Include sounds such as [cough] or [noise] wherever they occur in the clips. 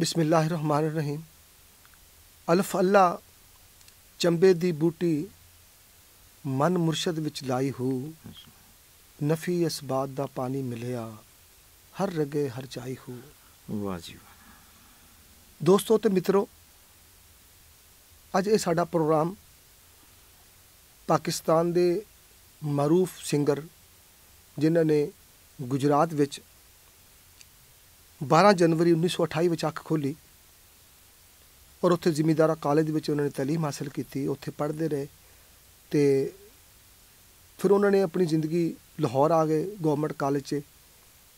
ਬਿਸਮਿਲ੍ਲਾਹਿਰਰਹਿਮਾਨਿਰਰਹੀਮ ਅਲਫ ਅੱਲਾ ਚੰਬੇ ਦੀ ਬੂਟੀ ਮਨ ਮੁਰਸ਼ਦ ਵਿੱਚ ਲਾਈ ਹੋ ਨਫੀ ਅਸਬਾਤ ਦਾ ਪਾਣੀ ਮਿਲਿਆ ਹਰ ਰਗੇ ਹਰ ਚਾਈ ਹੋ ਵਾਹ ਜੀ ਦੋਸਤੋ ਤੇ ਮਿੱਤਰੋ ਅੱਜ ਇਹ ਸਾਡਾ ਪ੍ਰੋਗਰਾਮ ਪਾਕਿਸਤਾਨ ਦੇ ਮਾਰੂਫ ਸਿੰਗਰ ਜਿਨ੍ਹਾਂ ਨੇ ਗੁਜਰਾਤ ਵਿੱਚ 12 ਜਨਵਰੀ 1928 ਵਿੱਚ ਅੱਖ ਖੋਲੀ ਔਰ ਉੱਥੇ ਜ਼ਿਮੀਦਾਰਾ ਕਾਲਜ ਵਿੱਚ ਉਹਨਾਂ ਨੇ تعلیم ਹਾਸਲ ਕੀਤੀ ਉੱਥੇ ਪੜ੍ਹਦੇ ਰਹੇ ਤੇ ਫਿਰ ਉਹਨਾਂ ਨੇ ਆਪਣੀ ਜ਼ਿੰਦਗੀ ਲਾਹੌਰ ਆ ਗਏ ਗਵਰਨਮੈਂਟ ਕਾਲਜ 'ਚ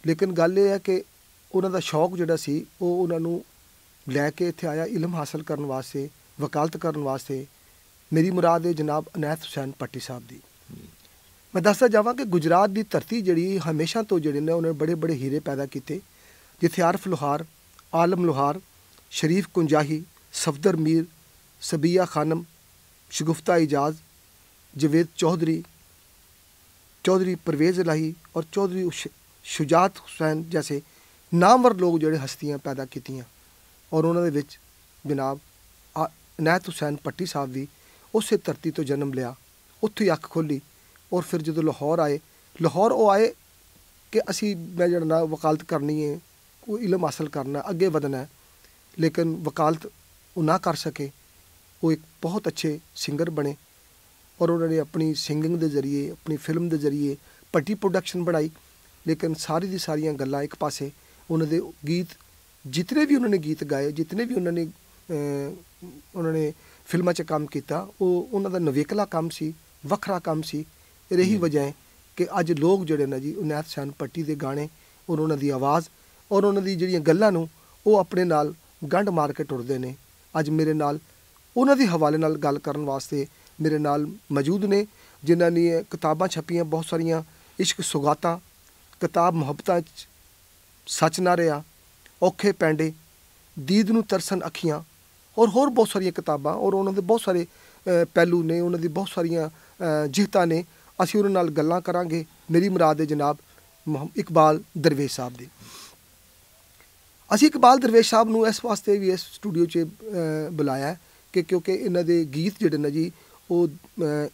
ਲੇਕਿਨ ਗੱਲ ਇਹ ਹੈ ਕਿ ਉਹਨਾਂ ਦਾ ਸ਼ੌਕ ਜਿਹੜਾ ਸੀ ਉਹ ਉਹਨਾਂ ਨੂੰ ਲੈ ਕੇ ਇੱਥੇ ਆਇਆ ਇਲਮ ਹਾਸਲ ਕਰਨ ਵਾਸਤੇ ਵਕਾਲਤ ਕਰਨ ਵਾਸਤੇ ਮੇਰੀ ਮੁਰਾਦ ਹੈ ਜਨਾਬ ਅਨੈਤ ਹੁਸੈਨ ਪੱਟੀ ਸਾਹਿਬ ਦੀ ਮੈਂ ਦੱਸਦਾ ਜਾਵਾਂ ਕਿ ਗੁਜਰਾਤ ਦੀ ਧਰਤੀ ਜਿਹੜੀ ਹਮੇਸ਼ਾ ਤੋਂ ਜਿਹੜੇ ਨੇ ਉਹਨਾਂ ਨੇ ਬੜੇ ਬੜੇ ਹੀਰੇ ਪੈਦਾ ਕੀਤੇ ਜਿੱਥੇ ਆਰਫ ਲੋਹਾਰ ਆਲਮ ਲੋਹਾਰ ਸ਼ਰੀਫ ਕੁੰਜਾਹੀ ਸਫਦਰ ਮੀਰ ਸਬੀਆ ਖਾਨਮ ਸ਼ਗੁਫਤਾ ਇਜਾਜ਼ ਜਵੇਦ ਚੌਧਰੀ चौधरी परवेज़ लाही और चौधरी शुजात हुसैन ਲੋਕ ਜਿਹੜੇ ਹਸਤੀਆਂ ਪੈਦਾ ਕੀਤੀਆਂ ਔਰ ਉਹਨਾਂ ਦੇ ਵਿੱਚ जनाब अनैत हुसैन ਪੱਟੀ ਸਾਹਿਬ भी ਉਸੇ ਧਰਤੀ ਤੋਂ ਜਨਮ ਲਿਆ ਉੱਥੇ ਹੀ ਅੱਖ ਖੋਲੀ ਔਰ ਫਿਰ ਜਦੋਂ ਲਾਹੌਰ ਆਏ ਲਾਹੌਰ ਉਹ ਆਏ ਕਿ ਅਸੀਂ ਮੈਂ ਜਿਹੜਾ ਨਾ ਵਕਾਲਤ ਕਰਨੀ ਹੈ ਉਹ ਇਲਮ ਹਾਸਲ ਕਰਨਾ ਅੱਗੇ ਵਧਣਾ ਲੇਕਿਨ ਵਕਾਲਤ ਉਹ ਨਾ ਕਰ ਸਕੇ ਉਹ ਇੱਕ ਬਹੁਤ ਅੱਛੇ ਸਿੰਗਰ ਬਣੇ ਔਰ ਉਹਨਾਂ ਨੇ ਆਪਣੀ ਸਿੰਗਿੰਗ ਦੇ ਜ਼ਰੀਏ ਆਪਣੀ ਫਿਲਮ ਦੇ ਜ਼ਰੀਏ ਪੱਟੀ ਪ੍ਰੋਡਕਸ਼ਨ ਬਣਾਈ ਲੇਕਿਨ ਸਾਰੀ ਦੀ ਸਾਰੀਆਂ ਗੱਲਾਂ ਇੱਕ ਪਾਸੇ ਉਹਨਾਂ ਦੇ ਗੀਤ ਜਿਤਨੇ ਵੀ ਉਹਨਾਂ ਨੇ ਗੀਤ ਗਾਏ ਜਿਤਨੇ ਵੀ ਉਹਨਾਂ ਨੇ ਉਹਨਾਂ ਨੇ ਫਿਲਮਾਂ 'ਚ ਕੰਮ ਕੀਤਾ ਉਹ ਉਹਨਾਂ ਦਾ ਨਵੇਕਲਾ ਕੰਮ ਸੀ ਵੱਖਰਾ ਕੰਮ ਸੀ ਇਹੀ ਵਜ੍ਹਾ ਹੈ ਕਿ ਅੱਜ ਲੋਕ ਜਿਹੜੇ ਨੇ ਜੀ ਉਨੈਤ ਸ਼ਾਨ ਪੱਟੀ ਦੇ ਗਾਣੇ ਔਰ ਉਹਨਾਂ ਦੀ ਆਵਾਜ਼ ਔਰ ਉਹਨਾਂ ਦੀ ਜਿਹੜੀਆਂ ਗੱਲਾਂ ਨੂੰ ਉਹ ਆਪਣੇ ਨਾਲ ਗੰਢ ਮਾਰ ਕੇ ਟੁਰਦੇ ਨੇ ਅੱਜ ਮੇਰੇ ਨਾਲ ਉਹਨਾਂ ਦੇ ਹਵਾਲੇ ਨਾਲ ਗੱਲ ਕਰਨ ਵਾਸਤੇ ਮੇਰੇ ਨਾਲ ਮੌਜੂਦ ਨੇ ਜਿਨ੍ਹਾਂ ਨੇ ਕਿਤਾਬਾਂ ਛਪੀਆਂ ਬਹੁਤ ਸਾਰੀਆਂ ਇਸ਼ਕ ਸੁਗਾਤਾਂ ਕਿਤਾਬ ਮੁਹੱਬਤਾਂ ਸੱਚ ਨਾ ਰਿਆ ਔਖੇ ਪੈਂਡੇ ਦੀਦ ਨੂੰ ਤਰਸਨ ਅੱਖੀਆਂ ਔਰ ਹੋਰ ਬਹੁਤ ਸਾਰੀਆਂ ਕਿਤਾਬਾਂ ਔਰ ਉਹਨਾਂ ਦੇ ਬਹੁਤ ਸਾਰੇ ਪਹਿਲੂ ਨੇ ਉਹਨਾਂ ਦੀ ਬਹੁਤ ਸਾਰੀਆਂ ਜਿਹਤਾ ਨੇ ਅਸੀਂ ਉਹਨਾਂ ਨਾਲ ਗੱਲਾਂ ਕਰਾਂਗੇ ਮੇਰੀ ਮੁਰਾਦ ਹੈ ਜਨਾਬ ਇਕਬਾਲ ਦਰਵੇਸ਼ ਸਾਹਿਬ ਦੀ ਅਸੀਂ ਇਕਬਾਲ ਦਰਵੇਸ਼ ਸਾਹਿਬ ਨੂੰ ਇਸ ਵਾਸਤੇ ਵੀ ਇਸ ਸਟੂਡੀਓ 'ਚ ਬੁਲਾਇਆ ਕਿ ਕਿਉਂਕਿ ਇਹਨਾਂ ਦੇ ਗੀਤ ਜਿਹੜੇ ਨੇ ਜੀ ਉਹ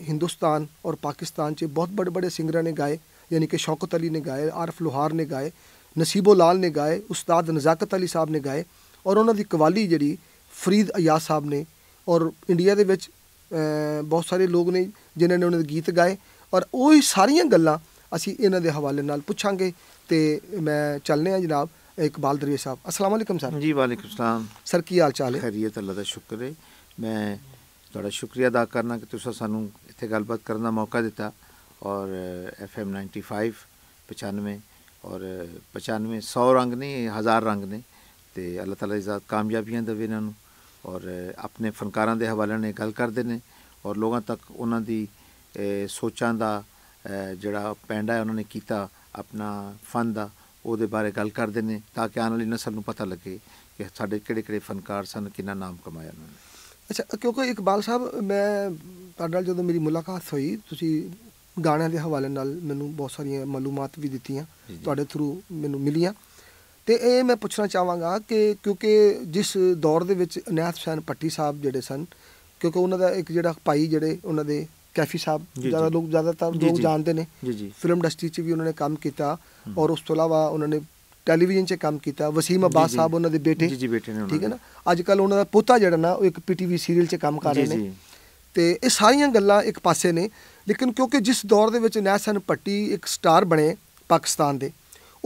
ਹਿੰਦੁਸਤਾਨ ਔਰ ਪਾਕਿਸਤਾਨ 'ਚ ਬਹੁਤ ਬੜੇ ਬੜੇ ਸਿੰਗਰਾਂ ਨੇ ਗਾਏ ਯਾਨੀ ਕਿ ਸ਼ੌਕਤ ਅਲੀ ਨੇ ਗਾਏ ਆਰਫ ਲੋਹਾਰ ਨੇ ਗਾਏ ਨਸੀਬੋ ਲਾਲ ਨੇ ਗਾਏ ਉਸਤਾਦ ਨਜ਼ਾਕਤ ਅਲੀ ਸਾਹਿਬ ਨੇ ਗਾਏ ਔਰ ਉਹਨਾਂ ਦੀ ਕਵਾਲੀ ਜਿਹੜੀ ਫਰੀਦ ਅਯਾਦ ਸਾਹਿਬ ਨੇ ਔਰ ਇੰਡੀਆ ਦੇ ਵਿੱਚ ਬਹੁਤ ਸਾਰੇ ਲੋਕ ਨੇ ਜਿਨ੍ਹਾਂ ਨੇ ਉਹਨਾਂ ਦੇ ਗੀਤ ਗਾਏ ਔਰ ਉਹ ਹੀ ਸਾਰੀਆਂ ਗੱਲਾਂ ਅਸੀਂ ਇਹਨਾਂ ਦੇ ਹਵਾਲੇ ਨਾਲ ਪੁੱਛਾਂਗੇ ਤੇ ਮੈਂ ਚੱਲਨੇ ਆ ਜਨਾਬ ਇਕਬਾਲ ਦਰਵੇਸ਼ ਸਾਹਿਬ ਅਸਲਾਮ ਅਲੈਕਮ ਸਰ ਜੀ ਵਾਲੇਕਮ ਸਲਾਮ ਸਰ ਕੀ ਹਾਲ ਚਾਲ ਹੈ ਖੈਰੀਅਤ ਅੱਲਾ ਦਾ ਸ਼ੁਕਰ ਹੈ ਮੈਂ ਤੁਹਾਡਾ ਸ਼ੁਕਰੀਆ ਅਦਾ ਕਰਨਾ ਕਿ ਤੁਸੀਂ ਸਾਨੂੰ ਇੱਥੇ ਗੱਲਬਾਤ ਕਰਨ ਦਾ ਮੌਕਾ ਦਿੱਤਾ ਔਰ ਐਫ ਐਮ 95 95 ਔਰ 95 100 ਰੰਗ ਨਹੀਂ ਹਜ਼ਾਰ ਰੰਗ ਨੇ ਤੇ ਅੱਲਾ ਤਾਲਾ ਦੀ ਜ਼ਾਤ ਕਾਮਯਾਬੀਆਂ ਦੇਵੇ ਇਹਨਾਂ ਨੂੰ ਔਰ ਆਪਣੇ ਫਨਕਾਰਾਂ ਦੇ ਹਵਾਲੇ ਨਾਲ ਗੱਲ ਕਰਦੇ ਨੇ ਔਰ ਲੋਕਾਂ ਤੱਕ ਉਹਨਾਂ ਦੀ ਸੋਚਾਂ ਦਾ ਜਿਹੜਾ ਪੈਂਡਾ ਹੈ ਉਹਨਾਂ ਨੇ ਕੀਤਾ ਆਪਣਾ ਫਨ ਦਾ ਉਹਦੇ ਬਾਰੇ ਗੱਲ ਕਰਦੇ ਨੇ ਤਾਂ ਕਿ ਆਉਣ ਵਾਲੀ ਨਸਲ ਨੂੰ ਪਤਾ ਲੱਗੇ ਕਿ ਸਾਡੇ ਕਿਹੜੇ ਕਿਹੜੇ ਫਨਕਾਰ ਸਨ ਕਿੰਨਾ ਨਾਮ ਕਮਾਇਆ ਉਹਨਾਂ ਨੇ ਅੱਛਾ ਕਿਉਂਕਿ ਇਕਬਾਲ ਸਾਹਿਬ ਮੈਂ ਤੁਹਾਡੇ ਨਾਲ ਜਦੋਂ ਮੇਰੀ ਮੁਲਾਕਾਤ ਹੋਈ ਤੁਸੀਂ ਗਾਣਿਆਂ ਦੇ ਹਵਾਲੇ ਨਾਲ ਮੈਨੂੰ ਬਹੁਤ ਸਾਰੀਆਂ ਮਾਲੂਮਾਤ ਵੀ ਦਿੱਤੀਆਂ ਤੁਹਾਡੇ ਥਰੂ ਮੈਨੂੰ ਮਿਲੀਆਂ ਤੇ ਇਹ ਮੈਂ ਪੁੱਛਣਾ ਚਾਹਾਂਗਾ ਕਿ ਕਿਉਂਕਿ ਜਿਸ ਦੌਰ ਦੇ ਵਿੱਚ ਅਨਾਥ ਸ਼ਾਨ ਪੱਟੀ ਸਾਹਿਬ ਜਿਹੜੇ ਸਨ ਕਿਉਂਕਿ ਉਹਨਾਂ ਦਾ ਇੱਕ ਜਿਹੜਾ ਭਾਈ ਜਿਹੜੇ ਉਹਨਾਂ ਦੇ ਕੈਫੀ ਸਾਹਿਬ ਜਿਆਦਾ ਲੋਕ ਜ਼ਿਆਦਾਤਰ ਲੋਕ ਜਾਣਦੇ ਨੇ ਫਿਲਮ ਇੰਡਸਟਰੀ 'ਚ ਵੀ ਉਹਨਾਂ ਨੇ ਕੰਮ ਕੀਤਾ ਔਰ ਉਸ ਤੋਂ ਇਲਾਵਾ ਉਹਨਾਂ ਨੇ ਟੈਲੀਵਿਜ਼ਨ 'ਚ ਕੰਮ ਕੀਤਾ ਵਸੀਮ ਅਬਾਸ ਸਾਹਿਬ ਉਹਨਾਂ ਦੇ ਬੇਟੇ ਜੀ ਜੀ ਬੇਟੇ ਨੇ ਠੀਕ ਹੈ ਨਾ ਅੱਜ ਕੱਲ ਉਹਨਾਂ ਦਾ ਪੋਤਾ ਜਿਹੜਾ ਨਾ ਉਹ ਇੱਕ ਪੀਟੀਵੀ ਸੀਰੀਅਲ 'ਚ ਕੰਮ ਕਰ ਰਹੇ ਨੇ ਤੇ ਇਹ ਸਾਰੀਆਂ ਗੱਲਾਂ ਇੱਕ ਪਾਸੇ ਨੇ ਲੇਕਿਨ ਕਿਉਂਕਿ ਜਿਸ ਦੌਰ ਦੇ ਵਿੱਚ ਨੈਸਨ ਪੱਟੀ ਇੱਕ ਸਟਾਰ ਬਣੇ ਪਾਕਿਸਤਾਨ ਦੇ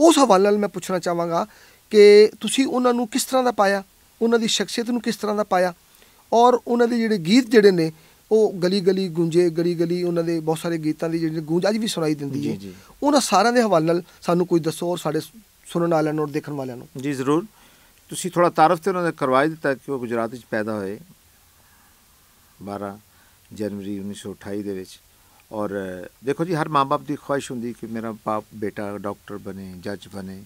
ਉਸ ਹਵਾਲੇ ਨਾਲ ਮੈਂ ਪੁੱਛਣਾ ਚਾਹਾਂਗਾ ਕਿ ਤੁਸੀਂ ਉਹਨਾਂ ਨੂੰ ਕਿਸ ਤਰ੍ਹਾਂ ਦਾ ਪਾਇਆ ਉਹਨਾਂ ਦੀ ਸ਼ਖਸੀਅਤ ਨੂੰ ਕਿਸ ਤਰ੍ਹਾਂ ਦਾ ਪਾਇਆ ਔਰ ਉਹਨਾਂ ਦੇ ਜਿਹੜੇ ਗੀਤ ਜਿਹੜੇ ਨੇ ਉਹ ਗਲੀ ਗਲੀ ਗੂੰਜੇ ਗਲੀ ਗਲੀ ਉਹਨਾਂ ਦੇ ਬਹੁਤ ਸਾਰੇ ਗੀਤਾਂ ਦੀ ਜਿਹੜੀ ਗੂੰਜ ਅੱਜ ਵੀ ਸੁਣਾਈ ਦਿੰਦੀ ਹੈ ਉਹਨਾਂ ਸਾਰਿਆਂ ਦੇ ਹਵਾਲੇ ਨਾਲ ਸਾਨੂੰ ਕੋਈ ਦੱਸੋ ਔਰ ਸਾਡੇ ਸੁਣਨ ਵਾਲਿਆਂ ਨੂੰ ਔਰ ਦੇਖਣ ਵਾਲਿਆਂ ਨੂੰ ਜੀ ਜ਼ਰੂਰ ਤੁਸੀਂ ਥੋੜਾ ਤਾਰਫ ਤੇ ਉਹਨਾਂ ਦਾ ਕਰਵਾ ਦਿੱਤਾ ਕਿ ਉਹ ਗੁਜਰਾਤ ਵਿੱਚ ਪੈਦਾ ਹੋਏ 12 ਜਨਵਰੀ 1928 ਦੇ ਵਿੱਚ ਔਰ ਦੇਖੋ ਜੀ ਹਰ ਮਾਪੇ ਦੀ ਖੁਆਇਸ਼ ਹੁੰਦੀ ਕਿ ਮੇਰਾ ਬਾਪ ਬੇਟਾ ਡਾਕਟਰ ਬਣੇ ਜੱਜ ਬਣੇ